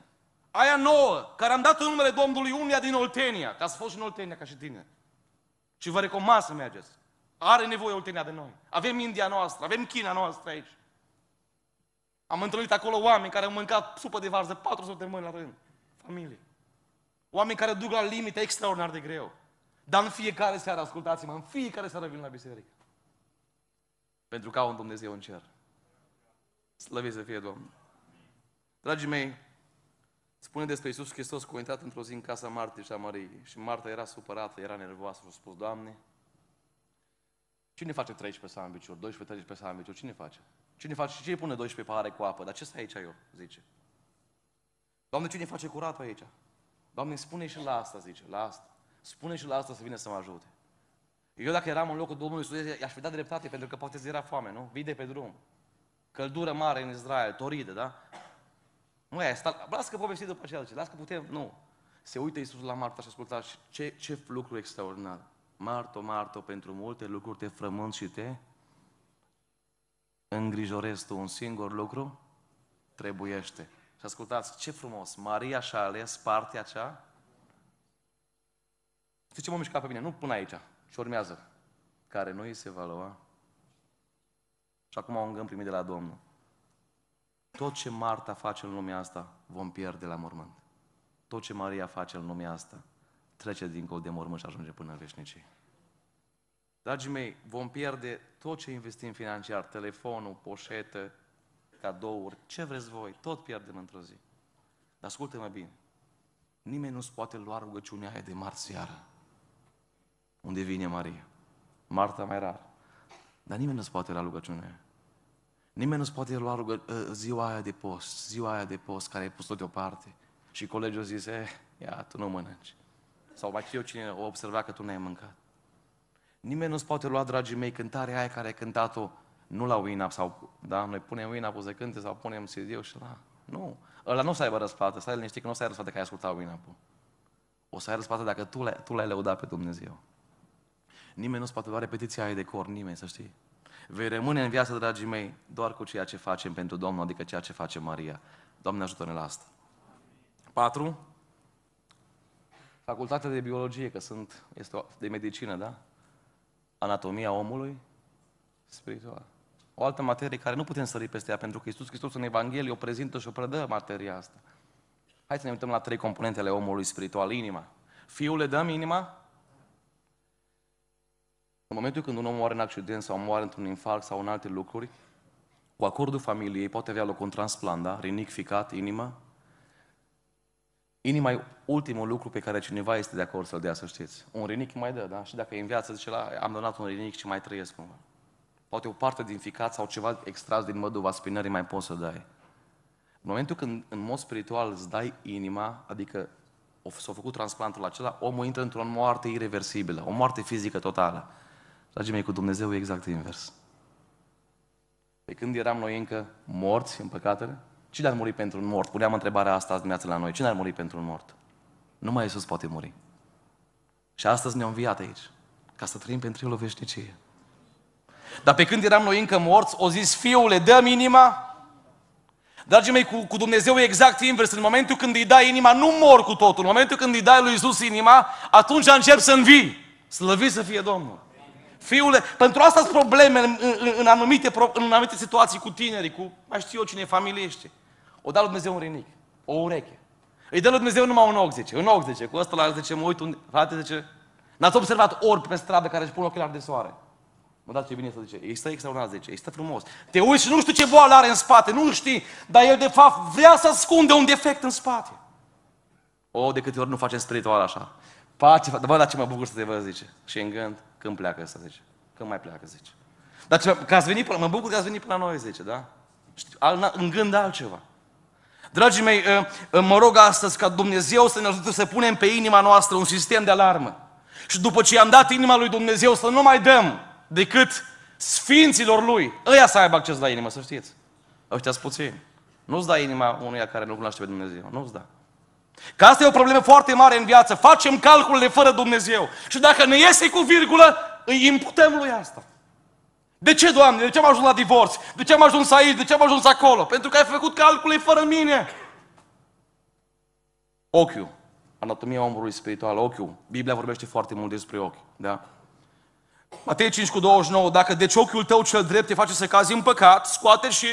Aia nouă, care am dat în numele Domnului unia din Oltenia, că ați fost și în Oltenia ca și tine. Și vă recomand să mergeți. Are nevoie Oltenia de noi. Avem India noastră, avem China noastră aici. Am întâlnit acolo oameni care au mâncat supă de varză 400 de mâini la rând. Familie. Oameni care duc la limite extraordinar de greu. Dar în fiecare seară, ascultați-mă, în fiecare seară vin la biserică. Pentru că au un Dumnezeu în cer. Slăviți să fie Domnul. Dragii mei, spune despre Iisus Hristos că a intrat într-o zi în casa Martei și a Mariei. Și Marta era supărată, era nervoasă și a spus, Doamne, cine face 13 sandvișuri, 12-13 sandvișuri, cine face? Cine face, cine pune 12 pahare cu apă? Dar ce stai aici eu? Zice. Doamne, cine face curat aici? Doamne, spune și la asta, zice, la asta. Spune și la asta să vină să mă ajute. Eu dacă eram în locul Domnului Iisus, i-aș fi dat dreptate, pentru că poate era foame, nu? Vide pe drum. Căldură mare în Israel, toridă, da? Nu e, asta. lasă că povesti după aceea, zice, lasă că putem, nu. Se uită Iisus la Marta și ascultă ce, ce lucru extraordinar. Marto, Marto, pentru multe lucruri te frământ și te îngrijorezi tu un singur lucru? Trebuiește. Și ascultați, ce frumos, Maria și-a ales partea cea. Știți ce m-a mișcat pe mine? Nu până aici, și urmează. Care nu îi se va lua. Și acum un gând primit de la Domnul. Tot ce Marta face în lumea asta, vom pierde la mormânt. Tot ce Maria face în lumea asta, trece dincolo de mormânt și ajunge până în veșnicie. Dragii mei, vom pierde tot ce investim financiar, telefonul, poșetă, cadouri, ce vreți voi, tot pierdem într-o zi. Dar ascultă-mă bine, nimeni nu-ți poate lua rugăciunea aia de marți seară, unde vine Maria. Marta mai rar. Dar nimeni nu-ți poate lua rugăciunea aia. Nimeni nu-ți poate lua rugă... Ă, ziua aia de post, ziua aia de post care ai pus tot deoparte. Și colegii au eh, ia, tu nu mănânci. Sau mai știu eu cine o observa că tu n-ai mâncat. Nimeni nu-ți poate lua, dragii mei, cântarea aia care ai cântat-o, nu la Winap sau, da, noi punem Winap-ul să cânte sau punem cd și la... Nu. Ăla nu o să aibă răsplată, stai liniștit că nu o să ai răsplată că ai ascultat Winap-ul. O să ai răsplată dacă tu, l-ai, tu l-ai lăudat pe Dumnezeu. Nimeni nu-ți poate lua repetiția aia de cor, nimeni, să știi. Vei rămâne în viață, dragii mei, doar cu ceea ce facem pentru Domnul, adică ceea ce face Maria. Doamne ajută-ne la asta. 4. Facultatea de biologie, că sunt, este de medicină, da? anatomia omului spiritual. O altă materie care nu putem sări peste ea, pentru că Iisus Hristos în Evanghelie o prezintă și o predă materia asta. Hai să ne uităm la trei componente ale omului spiritual, inima. Fiul le dăm inima? În momentul când un om moare în accident sau moare într-un infarct sau în alte lucruri, cu acordul familiei poate avea loc un transplant, da? Rinic, ficat, inimă, Inima e ultimul lucru pe care cineva este de acord să-l dea, să știți. Un rinic mai dă, da? Și dacă e în viață, zice, la, am donat un rinic și mai trăiesc cumva. Poate o parte din ficat sau ceva extras din măduva spinării mai poți să dai. În momentul când, în mod spiritual, îți dai inima, adică s-a făcut transplantul acela, omul intră într-o moarte irreversibilă, o moarte fizică totală. Dragii mei, cu Dumnezeu e exact invers. Pe când eram noi încă morți în păcatele, Cine ar muri pentru un mort? Puneam întrebarea asta azi dimineața la noi. Cine ar muri pentru un mort? Numai Iisus poate muri. Și astăzi ne-a înviat aici, ca să trăim pentru El o veșnicie. Dar pe când eram noi încă morți, o zis, fiule, dăm inima. Dragii mei, cu, cu Dumnezeu e exact invers. În momentul când îi dai inima, nu mor cu totul. În momentul când îi dai lui Iisus inima, atunci încep să învii. Slăvit să fie Domnul. Fiule, pentru asta sunt probleme în, în, în, anumite, în anumite situații cu tinerii, cu mai știu eu cine familiește. O da lui Dumnezeu un rinic, o ureche. Îi dă lui Dumnezeu numai un ochi, zice. Un ochi, zice. Cu ăsta la zice, mă uit unde... Frate, zice, n-ați observat orbi pe stradă care își pun ochelari de soare. Mă dați ce bine să zice. Ei stă extraordinar, zice. Ei stă frumos. Te uiți și nu știu ce boală are în spate, nu știi, dar el de fapt vrea să ascunde un defect în spate. O, de câte ori nu facem spiritual așa. Pace, bă, dar ce mă bucur să te văd, zice. Și în gând, când pleacă să zice. Când mai pleacă, zice. Dar ce, că ați venit, până, mă bucur că ați venit până la noi, zice, da? Al, în gând altceva. Dragii mei, uh, uh, mă rog astăzi ca Dumnezeu să ne ajute să punem pe inima noastră un sistem de alarmă. Și după ce i-am dat inima lui Dumnezeu să nu mai dăm decât sfinților lui, ăia să aibă acces la inimă, să știți. ăștia sunt puțini. Nu-ți da inima unuia care nu cunoaște pe Dumnezeu. Nu-ți da. Că asta e o problemă foarte mare în viață. Facem calculele fără Dumnezeu. Și dacă ne iese cu virgulă, îi imputăm lui asta. De ce, Doamne? De ce am ajuns la divorț? De ce am ajuns aici? De ce am ajuns acolo? Pentru că ai făcut calcule fără mine. Ochiul. Anatomia omului spiritual. Ochiul. Biblia vorbește foarte mult despre ochi. Da? Matei 5 cu 29. Dacă deci ochiul tău cel drept te face să cazi în păcat, scoate și...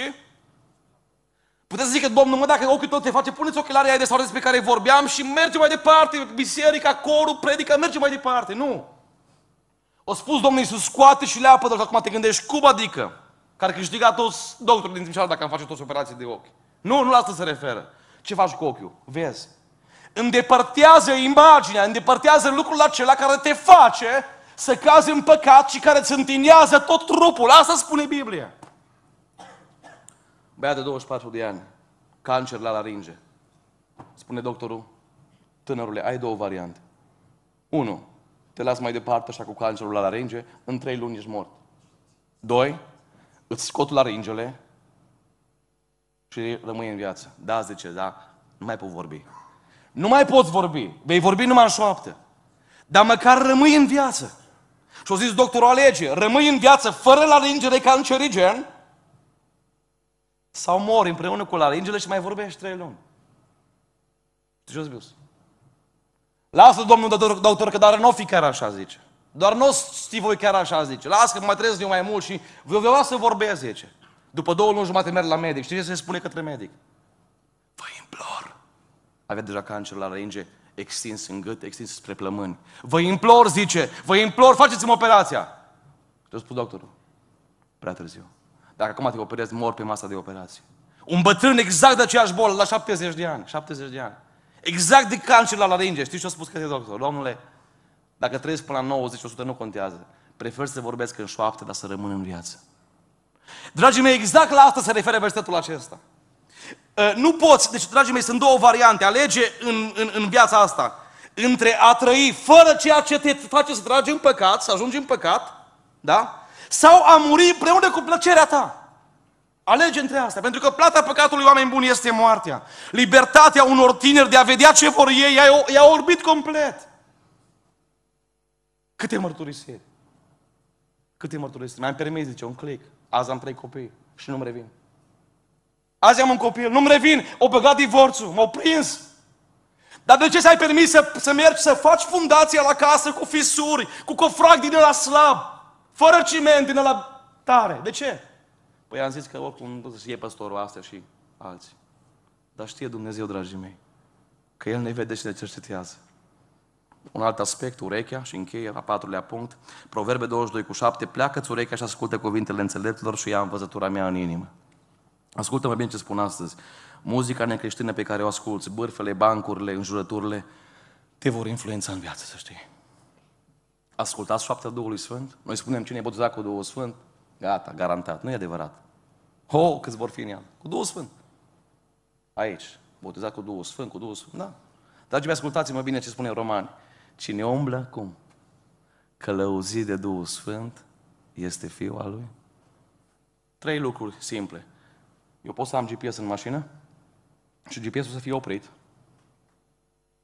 Puteți să zică, Domnul, mă, dacă ochiul tău te face, puneți ochelarii aia de soare despre care vorbeam și merge mai departe. Biserica, corul, predica, merge mai departe. Nu. O spus Domnul Iisus, scoate și leapă-l acum te gândești, cum adică? Care câștiga toți doctorii din Timișoara dacă am face toți operații de ochi. Nu, nu la asta se referă. Ce faci cu ochiul? Vezi. Îndepărtează imaginea, îndepărtează lucrul acela care te face să cazi în păcat și care îți întinează tot trupul. Asta spune Biblia. Băiat de 24 de ani, cancer la laringe. Spune doctorul, tânărule, ai două variante. Unu, te las mai departe, așa cu cancerul la laringe, în trei luni ești mort. Doi, îți scot laringele și rămâi în viață. Da, zice, da, nu mai pot vorbi. Nu mai poți vorbi, vei vorbi numai în șoaptă. Dar măcar rămâi în viață. Și-o zis doctorul, alege, rămâi în viață fără laringele cancerigen sau mori împreună cu laringele și mai vorbești trei luni. Ce-o zis? Lasă Domnul doctor, doctor că dar nu o fi chiar așa, zice. Doar nu voi chiar așa, zice. Lasă că mă trezesc eu mai mult și vă vreau să vorbesc, zice. După două luni jumate merg la medic. Știi ce se spune către medic? Vă implor. Avea deja cancer la rânge, extins în gât, extins spre plămâni. Vă implor, zice, vă implor, faceți-mi operația. Te a spus doctorul, prea târziu. Dacă acum te operezi, mor pe masa de operație. Un bătrân exact de aceeași bolă, la 70 de ani. 70 de ani. Exact de cancer la laringe. Știi ce a spus că doctor? Domnule, dacă trăiesc până la 90, 100, nu contează. Prefer să vorbesc în șoapte, dar să rămân în viață. Dragii mei, exact la asta se referă versetul acesta. Uh, nu poți, deci, dragii mei, sunt două variante. Alege în, în, în viața asta între a trăi fără ceea ce te face să tragi în păcat, să ajungi în păcat, da? Sau a muri împreună cu plăcerea ta. Alege între astea, pentru că plata păcatului oameni buni este moartea. Libertatea unor tineri de a vedea ce vor ei, i-a, i-a orbit complet. Câte mărturisiri? Câte mărturisiri? Mi-am permis, zice, un click. Azi am trei copii și nu-mi revin. Azi am un copil, nu-mi revin. O băgat divorțul, m-au prins. Dar de ce ți-ai permis să, să mergi, să faci fundația la casă cu fisuri, cu cofrag din la slab, fără ciment din la tare? De ce? Păi am zis că oricum nu să păstorul astea și alții. Dar știe Dumnezeu, dragii mei, că El ne vede și ne cercetează. Un alt aspect, urechea și încheie la patrulea punct. Proverbe 22 cu 7, pleacă-ți urechea și ascultă cuvintele înțeleptelor și ia învățătura mea în inimă. Ascultă-mă bine ce spun astăzi. Muzica necreștină pe care o asculți, bârfele, bancurile, înjurăturile, te vor influența în viață, să știi. Ascultați șoaptea Duhului Sfânt. Noi spunem cine e botezat cu Duhul Sfânt, Gata, garantat. Nu e adevărat. Ho, câți vor fi în ea? Cu Duhul Sfânt. Aici, botezat cu Duhul Sfânt, cu Duhul Sfânt, da. Dragii mei, ascultați-mă bine ce spune Romani. Cine umblă, cum? Călăuzit de Duhul Sfânt, este fiul al lui? Trei lucruri simple. Eu pot să am GPS în mașină și GPS-ul să fie oprit.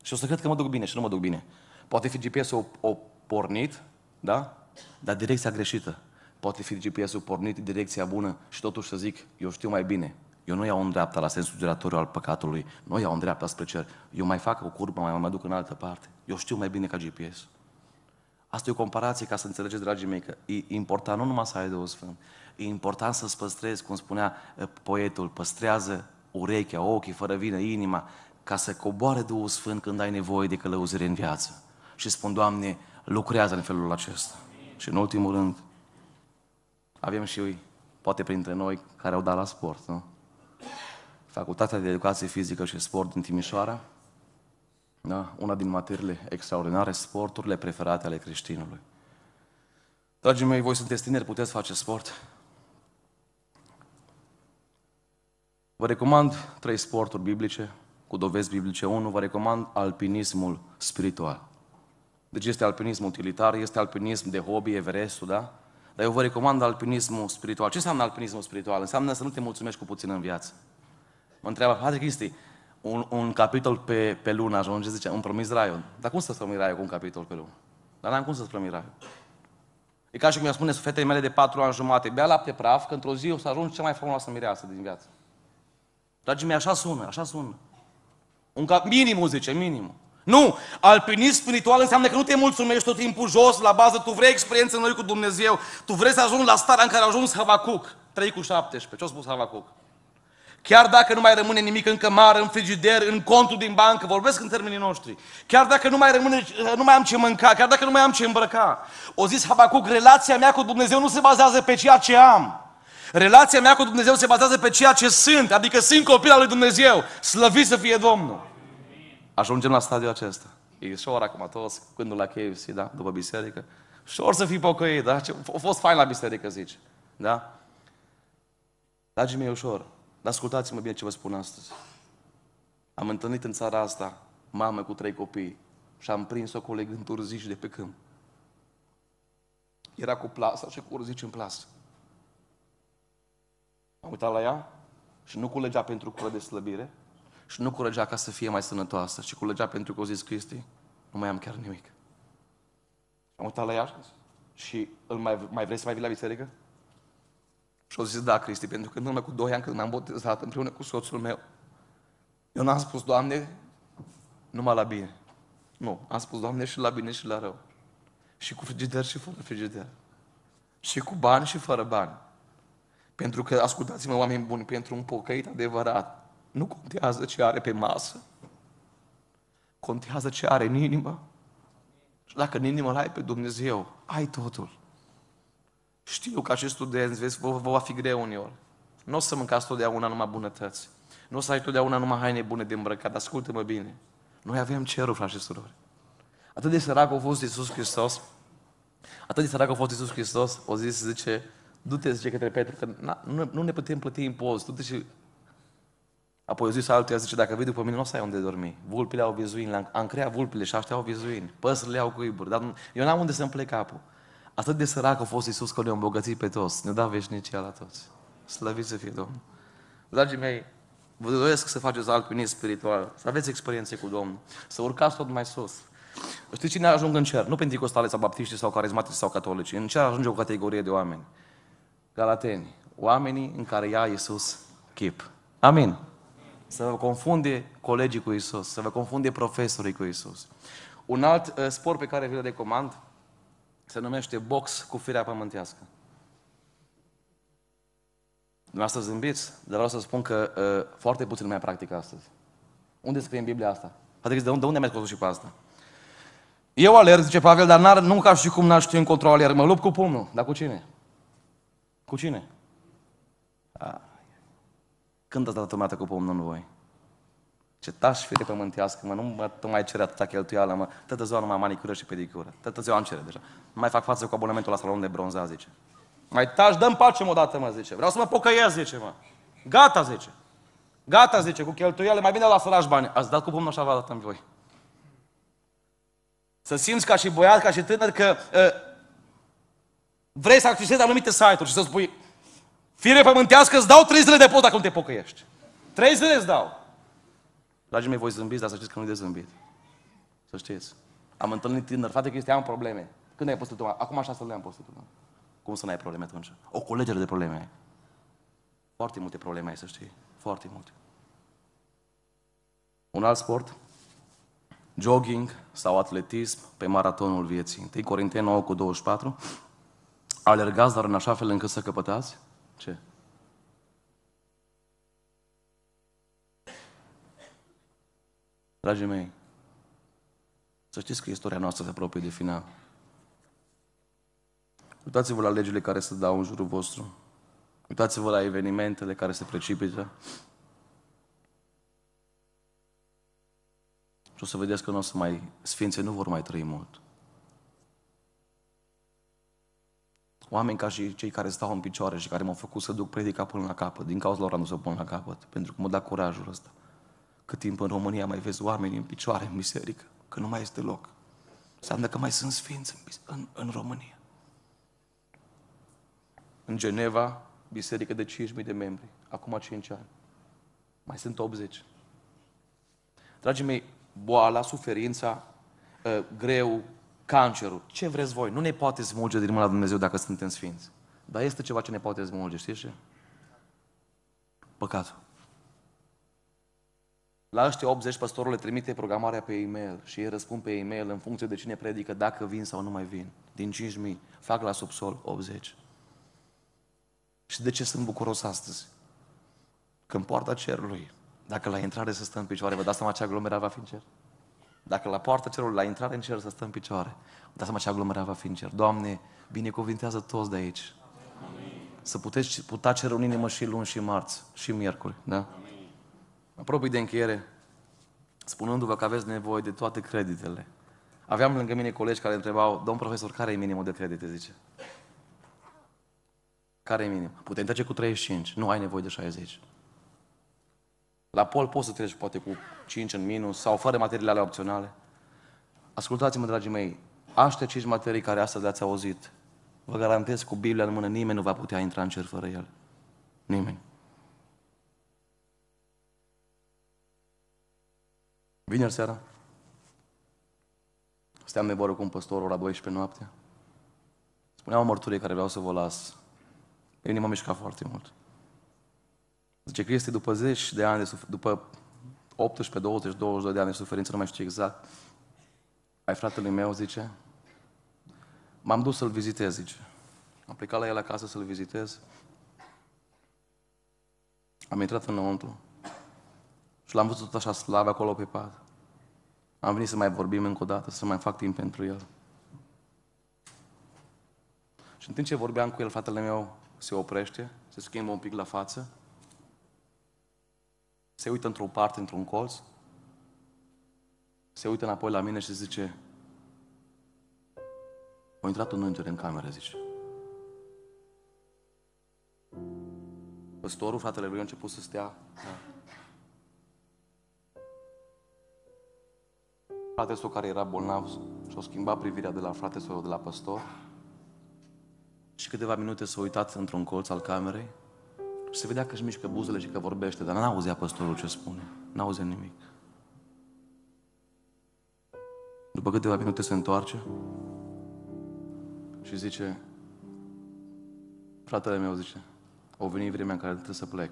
Și o să cred că mă duc bine și nu mă duc bine. Poate fi GPS-ul o pornit, da? Dar direcția greșită poate fi GPS-ul pornit direcția bună și totuși să zic, eu știu mai bine. Eu nu iau în dreapta la sensul giratoriu al păcatului, nu iau în dreapta spre cer. Eu mai fac o curbă, mai mă duc în altă parte. Eu știu mai bine ca GPS. Asta e o comparație ca să înțelegeți, dragii mei, că e important nu numai să ai Duhul Sfânt, e important să-ți păstrezi, cum spunea poetul, păstrează urechea, ochii, fără vină, inima, ca să coboare Duhul Sfânt când ai nevoie de călăuzire în viață. Și spun, Doamne, lucrează în felul acesta. Și în ultimul rând, avem și, poate printre noi, care au dat la sport, nu? Facultatea de Educație Fizică și Sport din Timișoara, da? una din materiile extraordinare, sporturile preferate ale creștinului. Dragii mei, voi sunteți tineri, puteți face sport. Vă recomand trei sporturi biblice, cu dovezi biblice. Unul, vă recomand alpinismul spiritual. Deci este alpinism utilitar, este alpinism de hobby, Everestul, da? Dar eu vă recomand alpinismul spiritual. Ce înseamnă alpinismul spiritual? Înseamnă să nu te mulțumești cu puțin în viață. Mă întreabă, Patrick Cristi, un, un capitol pe, pe lună ajunge, zice, un promis raiul. Dar cum să-ți promis raiul cu un capitol pe lună? Dar n-am cum să-ți promis raiul. E ca și cum mi-a spune fetele mele de patru ani jumate, bea lapte praf, că într-o zi o să ajungi cea mai frumoasă mireasă din viață. Dragii mei, așa sună, așa sună. Un cap, minimul, zice, minimul. Nu! Alpinism spiritual înseamnă că nu te mulțumești tot timpul jos, la bază, tu vrei experiențe noi cu Dumnezeu, tu vrei să ajungi la starea în care a ajuns Havacuc. 3 cu 17. Ce-a spus Havacuc? Chiar dacă nu mai rămâne nimic în cămară, în frigider, în contul din bancă, vorbesc în termenii noștri. Chiar dacă nu mai, rămâne, nu mai am ce mânca, chiar dacă nu mai am ce îmbrăca. O zis Habacuc, relația mea cu Dumnezeu nu se bazează pe ceea ce am. Relația mea cu Dumnezeu se bazează pe ceea ce sunt, adică sunt copil al lui Dumnezeu. Slăvit să fie Domnul. Ajungem la stadiul acesta. E ușor acum toți, când la KFC, da? După biserică. Ușor să fii pocăit, da? Ce, a fost fain la biserică, zici. Da? Dragii mei, ușor. Dar ascultați-mă bine ce vă spun astăzi. Am întâlnit în țara asta mamă cu trei copii și am prins-o în urzici de pe câmp. Era cu plasa și cu urzici în plasă. Am uitat la ea și nu culegea pentru cură de slăbire, și nu culegea ca să fie mai sănătoasă, ci culegea pentru că o zis Cristi, nu mai am chiar nimic. Am uitat la ea și îl mai, mai vrei să mai vii la biserică? Și-o zis, da, Cristi, pentru că în urmă cu doi ani când m-am botezat împreună cu soțul meu, eu n-am spus, Doamne, numai la bine. Nu, am spus, Doamne, și la bine și la rău. Și cu frigider și fără frigider. Și cu bani și fără bani. Pentru că, ascultați-mă, oameni buni, pentru un pocăit adevărat, nu contează ce are pe masă, contează ce are în inimă. Și dacă în inimă l-ai pe Dumnezeu, ai totul. Știu că acești studenți, vezi, vă, vă va fi greu uneori. Nu o să mâncați totdeauna numai bunătăți. Nu o să ai totdeauna numai haine bune de îmbrăcat. Ascultă-mă bine. Noi avem cerul, frate și surori. Atât de sărac a fost Iisus Hristos, atât de sărac a fost Iisus Hristos, o zis, zice, du-te, zice către Petru, că nu, nu ne putem plăti impozit, du-te și Apoi zis altul, zice, dacă vii după mine, nu o să ai unde dormi. Vulpile au vizuini, am creat vulpile și aștia au vizuini. Păsările au cuiburi, dar eu n-am unde să-mi plec capul. Atât de sărac a fost Iisus că ne-a îmbogățit pe toți. Ne dat veșnicia la toți. Slăviți să fie Domnul. Dragii mei, vă doresc să faceți alpinism spiritual, să aveți experiențe cu Domnul, să urcați tot mai sus. Știți cine ajung în cer? Nu pentecostale sau baptiști sau carismatici sau catolici. În cer ajunge o categorie de oameni. Galateni. Oamenii în care ia Iisus chip. Amin. Să vă confunde colegii cu Isus, să vă confunde profesorii cu Isus. Un alt uh, sport pe care vi-l recomand se numește box cu firea pământească. Dumneavoastră zâmbiți, dar vreau să spun că uh, foarte puțin lumea practică astăzi. Unde scrie în Biblia asta? Adică de unde, de unde mi-ați și pe asta? Eu alerg, zice Pavel, dar n-ar nu ca și cum n-aș în control alerg. Mă lupt cu pumnul. Dar cu cine? Cu cine? Ah. Când ați dat urmată cu pomnul în voi? Ce taș de pământească, mă, nu mă tu mai cere atâta cheltuială, mă, tătă ziua numai manicură și pedicură, tătă ziua am cere deja. Nu mai fac față cu abonamentul la salon de bronza, zice. Mai taș, dăm pace o dată, mă, zice. Vreau să mă pocăiesc, zice, mă. Gata, zice. Gata, zice, cu cheltuială, mai bine la lași bani. Ați dat cu pumnul așa v în voi. Să simți ca și băiat, ca și tânăr, că uh, vrei să accesezi anumite site-uri și să spui, Fire pământească îți dau trei zile de pot dacă nu te pocăiești. Trei zile îți dau. Dragii mei, voi zâmbiți, dar să știți că nu de zâmbit. Să știți. Am întâlnit tineri, frate, că este am probleme. Când ai postul tău? Acum așa să le am postul tău. Cum să n-ai probleme atunci? O colegere de probleme ai. Foarte multe probleme ai, să știi. Foarte multe. Un alt sport, jogging sau atletism pe maratonul vieții. 1 Corinteni 9 cu 24. Alergați, dar în așa fel încât să căpătați ce? Dragii mei, să știți că istoria noastră se apropie de final. Uitați-vă la legile care se dau în jurul vostru. Uitați-vă la evenimentele care se precipită. Și o să vedeți că nu o să mai, sfinții nu vor mai trăi mult. Oameni ca și cei care stau în picioare și care m-au făcut să duc predica până la capăt. Din cauza lor am dus-o până la capăt, pentru că mă dat curajul ăsta. Cât timp în România mai vezi oameni în picioare în biserică, că nu mai este loc. Înseamnă că mai sunt sfinți în, în, în România. În Geneva, biserică de 5.000 de membri, acum 5 ani. Mai sunt 80. Dragii mei, boala, suferința, ă, greu, cancerul, ce vreți voi, nu ne poate smulge din mâna Dumnezeu dacă suntem sfinți. Dar este ceva ce ne poate smulge, știți ce? Păcatul. La ăștia 80 păstorul le trimite programarea pe e-mail și ei răspund pe e-mail în funcție de cine predică, dacă vin sau nu mai vin. Din 5.000, fac la subsol 80. Și de ce sunt bucuros astăzi? Când poarta cerului, dacă la intrare să stă în picioare, vă dați seama ce aglomerat va fi în cer? Dacă la poarta cerului, la intrare în cer, să stă în picioare. Dați seama ce aglomerat va fi în cer. Doamne, binecuvintează toți de aici. Amin. Să puteți puta cer în inimă și luni și marți și miercuri. Da? Apropii de încheiere, spunându-vă că aveți nevoie de toate creditele. Aveam lângă mine colegi care întrebau, domn profesor, care e minimul de credite, zice? Care e minim? Putem trece cu 35, nu ai nevoie de 60. La pol poți să treci poate cu 5 în minus sau fără materiile opționale. Ascultați-mă, dragii mei, aște cinci materii care astăzi le-ați auzit. Vă garantez cu Biblia în mână, nimeni nu va putea intra în cer fără el. Nimeni. Vineri seara, steam de vorbă cu un păstor ora 12 noaptea. Spunea o mărturie care vreau să vă las. Inima mișca foarte mult. Zice că este după 10 de ani, de suf- după 18, 20, 22 de ani de suferință, nu mai știu exact, ai fratele meu, zice, m-am dus să-l vizitez, zice. Am plecat la el acasă să-l vizitez. Am intrat înăuntru și l-am văzut tot așa slab acolo pe pat. Am venit să mai vorbim încă o dată, să mai fac timp pentru el. Și în timp ce vorbeam cu el, fratele meu se oprește, se schimbă un pic la față se uită într-o parte, într-un colț, se uită înapoi la mine și zice, a intrat un înger în cameră, zice. Păstorul, fratele lui, a început să stea. Da. Fratele său care era bolnav și-a schimbat privirea de la fratele său de la păstor și câteva minute s-a uitat într-un colț al camerei se vedea că își mișcă buzele și că vorbește, dar n-auzea păstorul ce spune. N-auzea nimic. După câteva minute se întoarce și zice, fratele meu zice, au venit vremea în care trebuie să plec.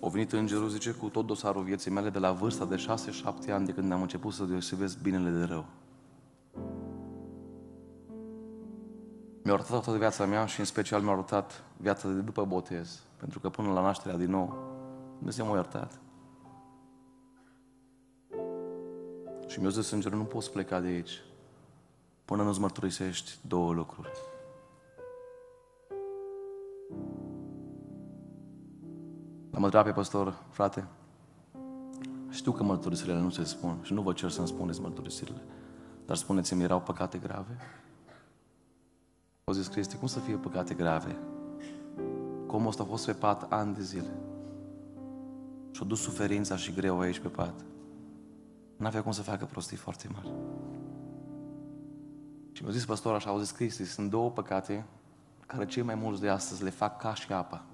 O venit îngerul, zice, cu tot dosarul vieții mele de la vârsta de 6-7 ani de când am început să deosebesc binele de rău. Mi-a arătat toată viața mea și în special mi-a arătat viața de după botez. Pentru că până la nașterea din nou, Dumnezeu m-a iertat. Și mi-a zis îngerul, nu poți pleca de aici până nu-ți mărturisești două lucruri. L-am întrebat pe păstor, frate, știu că mărturisirile nu se spun și nu vă cer să-mi spuneți mărturisirile, dar spuneți-mi, erau păcate grave? Au zis, Cristi, cum să fie păcate grave? Cum ăsta a fost pe pat ani de zile. Și-a dus suferința și greu aici pe pat. N-avea cum să facă prostii foarte mari. Și mi-a zis păstor așa, au zis Cristi, sunt două păcate care cei mai mulți de astăzi le fac ca și apa.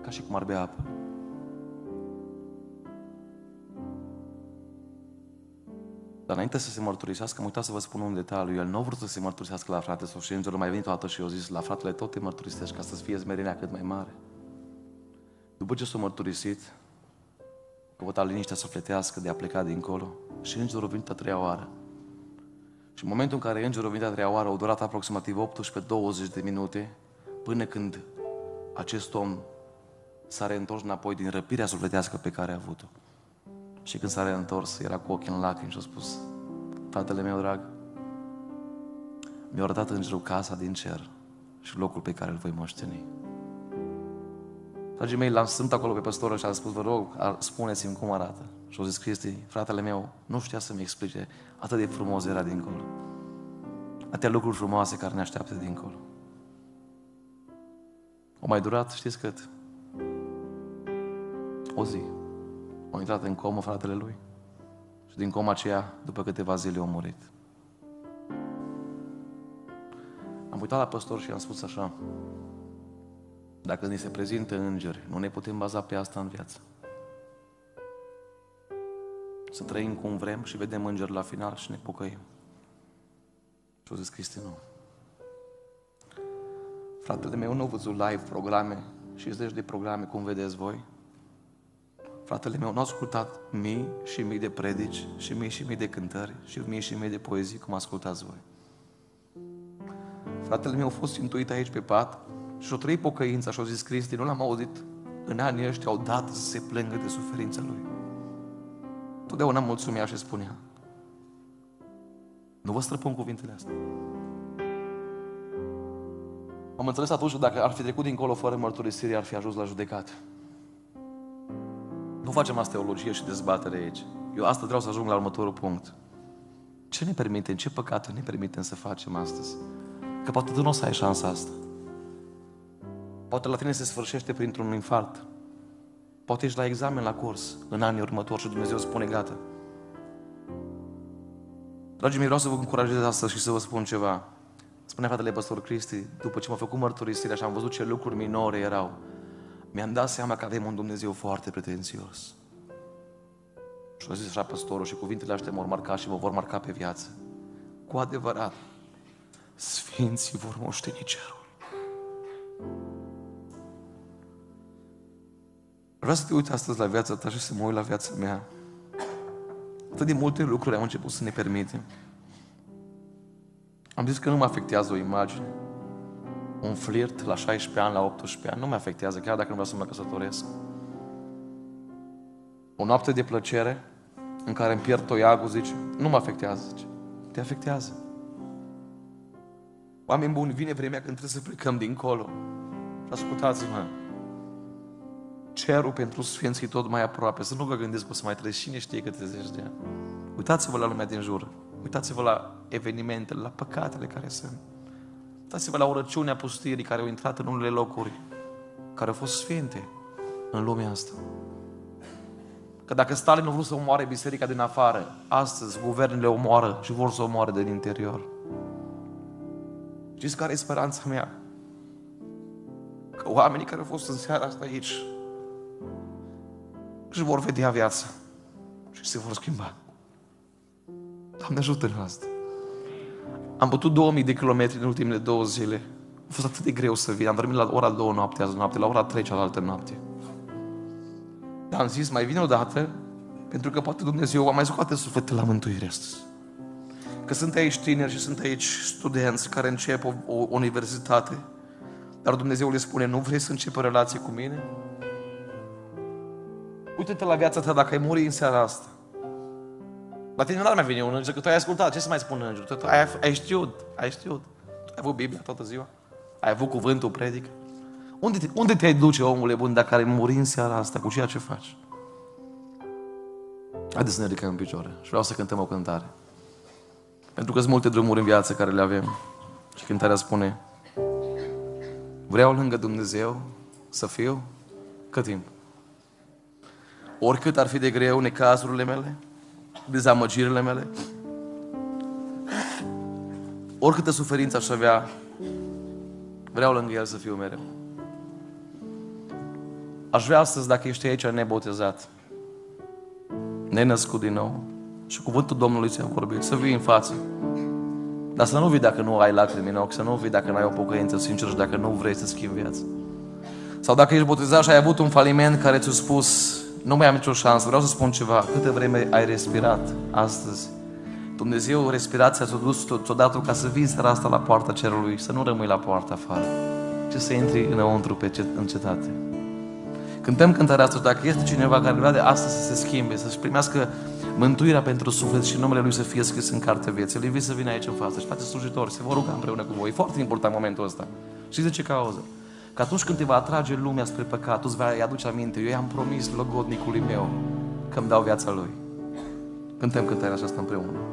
Ca și cum ar bea apă. Dar înainte să se mărturisească, am uitat să vă spun un detaliu. El nu a vrut să se mărturisească la frate, sau și îngerul mai venit o dată și eu zis, la fratele tot te mărturisești ca să-ți fie smerenia cât mai mare. După ce s-a mărturisit, căuta liniștea sufletească de a pleca dincolo și îngerul a venit a treia oară. Și în momentul în care îngerul a venit a treia oară, au durat aproximativ 18-20 de minute până când acest om s-a reîntors înapoi din răpirea sufletească pe care a avut-o. Și când s-a reîntors, era cu ochii în lacrimi și a spus, Tatăle meu drag, mi-a arătat îngerul casa din cer și locul pe care îl voi moșteni. Dragii mei, l-am sunt acolo pe păstorul și am spus, vă rog, spuneți-mi cum arată. Și au zis Cristi, fratele meu, nu știa să-mi explice, atât de frumos era dincolo. Atâtea lucruri frumoase care ne așteaptă dincolo. O mai durat, știți cât? O zi. A intrat în comă fratele lui și din coma aceea, după câteva zile, a murit. Am uitat la păstor și am spus așa, dacă ni se prezintă îngeri, nu ne putem baza pe asta în viață. Să trăim cum vrem și vedem îngeri la final și ne pocăim. Și-o zis Cristi, nu. Fratele meu nu a văzut live programe, și zeci de programe, cum vedeți voi, fratele meu, nu a ascultat mii și mii de predici, și mii și mii de cântări, și mii și mii de poezii, cum ascultați voi. Fratele meu a fost intuit aici pe pat și o trăit pocăința și a zis, Cristi, nu l-am auzit în anii ăștia au dat să se plângă de suferința lui. Totdeauna mulțumea și spunea, nu vă străpun cuvintele astea. Am înțeles atunci că dacă ar fi trecut dincolo fără mărturisire, ar fi ajuns la judecată. Nu facem asta teologie și dezbatere aici. Eu asta vreau să ajung la următorul punct. Ce ne permitem, ce păcate ne permitem să facem astăzi? Că poate tu nu o să ai șansa asta. Poate la tine se sfârșește printr-un infart. Poate ești la examen la curs în anii următori și Dumnezeu spune gata. Dragii mei, vreau să vă încurajez asta și să vă spun ceva. Spunea fratele pastor Cristi, după ce m-a făcut mărturisirea și am văzut ce lucruri minore erau, mi-am dat seama că avem un Dumnezeu foarte pretențios. Și a zis așa păstorul și cuvintele astea vor marca și vă vor marca pe viață. Cu adevărat, sfinții vor moșteni cerul. Vreau să te uit astăzi la viața ta și să mă uit la viața mea. Atât de multe lucruri am început să ne permitem. Am zis că nu mă afectează o imagine un flirt la 16 ani, la 18 ani, nu mă afectează, chiar dacă nu vreau să mă căsătoresc. O noapte de plăcere în care îmi pierd toiagul, zice, nu mă afectează, zice. Te afectează. Oameni buni, vine vremea când trebuie să plecăm dincolo. Și ascultați-mă, cerul pentru sfinții tot mai aproape. Să nu vă gândiți că o să mai trăiesc. Cine știe că 30 de ani? Uitați-vă la lumea din jur. Uitați-vă la evenimentele, la păcatele care sunt. Uitați-vă la urăciunea pustirii care au intrat în unele locuri, care au fost sfinte în lumea asta. Că dacă Stalin nu vrut să omoare biserica din afară, astăzi guvernele omoară și vor să omoare din interior. Știți care e speranța mea? Că oamenii care au fost în seara asta aici își vor vedea viața și se vor schimba. Doamne, ajută-ne asta! Am putut 2000 de kilometri în ultimele două zile. A fost atât de greu să vin. Am dormit la ora 2 noaptea azi noapte, la ora 3 cealaltă noapte. Dar am zis, mai vine o dată, pentru că poate Dumnezeu va mai scoate sufletul la mântuire astăzi. Că sunt aici tineri și sunt aici studenți care încep o, o universitate, dar Dumnezeu le spune, nu vrei să începi o relație cu mine? Uite-te la viața ta, dacă ai muri în seara asta, la tine n-ar mai veni un înger, că tu ai ascultat. Ce să mai spun înger? Tu ai, ai știut, ai știut. Tu ai avut Biblia toată ziua. Ai avut cuvântul predic. Unde, te, unde te-ai duce, omule bun, dacă ai muri în seara asta cu ceea ce faci? Haideți să ne ridicăm în picioare și vreau să cântăm o cântare. Pentru că sunt multe drumuri în viață care le avem. Și cântarea spune, vreau lângă Dumnezeu să fiu cât timp? Oricât ar fi de greu necazurile mele, dezamăgirile mele, oricâtă suferință aș avea, vreau lângă El să fiu mereu. Aș vrea astăzi, dacă ești aici nebotezat, nenăscut din nou, și cuvântul Domnului ți-a vorbit, să vii în față. Dar să nu vii dacă nu ai lacrimi în ochi, să nu vii dacă nu ai o pocăință sinceră și dacă nu vrei să schimbi viața. Sau dacă ești botezat și ai avut un faliment care ți-a spus nu mai am nicio șansă, vreau să spun ceva. Câte vreme ai respirat astăzi, Dumnezeu respirația ți-a dus, totodată ca să vii seara asta la poarta cerului, să nu rămâi la poarta afară, ci să intri înăuntru pe cet- în cetate. Cântăm cântarea asta dacă este cineva care vrea de astăzi să se schimbe, să-și primească mântuirea pentru suflet și numele Lui să fie scris în carte vieții, Lui să vină aici în față și face slujitori, se vor ruga împreună cu voi. E foarte important momentul ăsta. Și de ce cauză? Că atunci când te va atrage lumea spre păcat, tu îți vei aduce aminte. Eu i-am promis logodnicului meu că îmi dau viața lui. Cântăm cântarea aceasta împreună.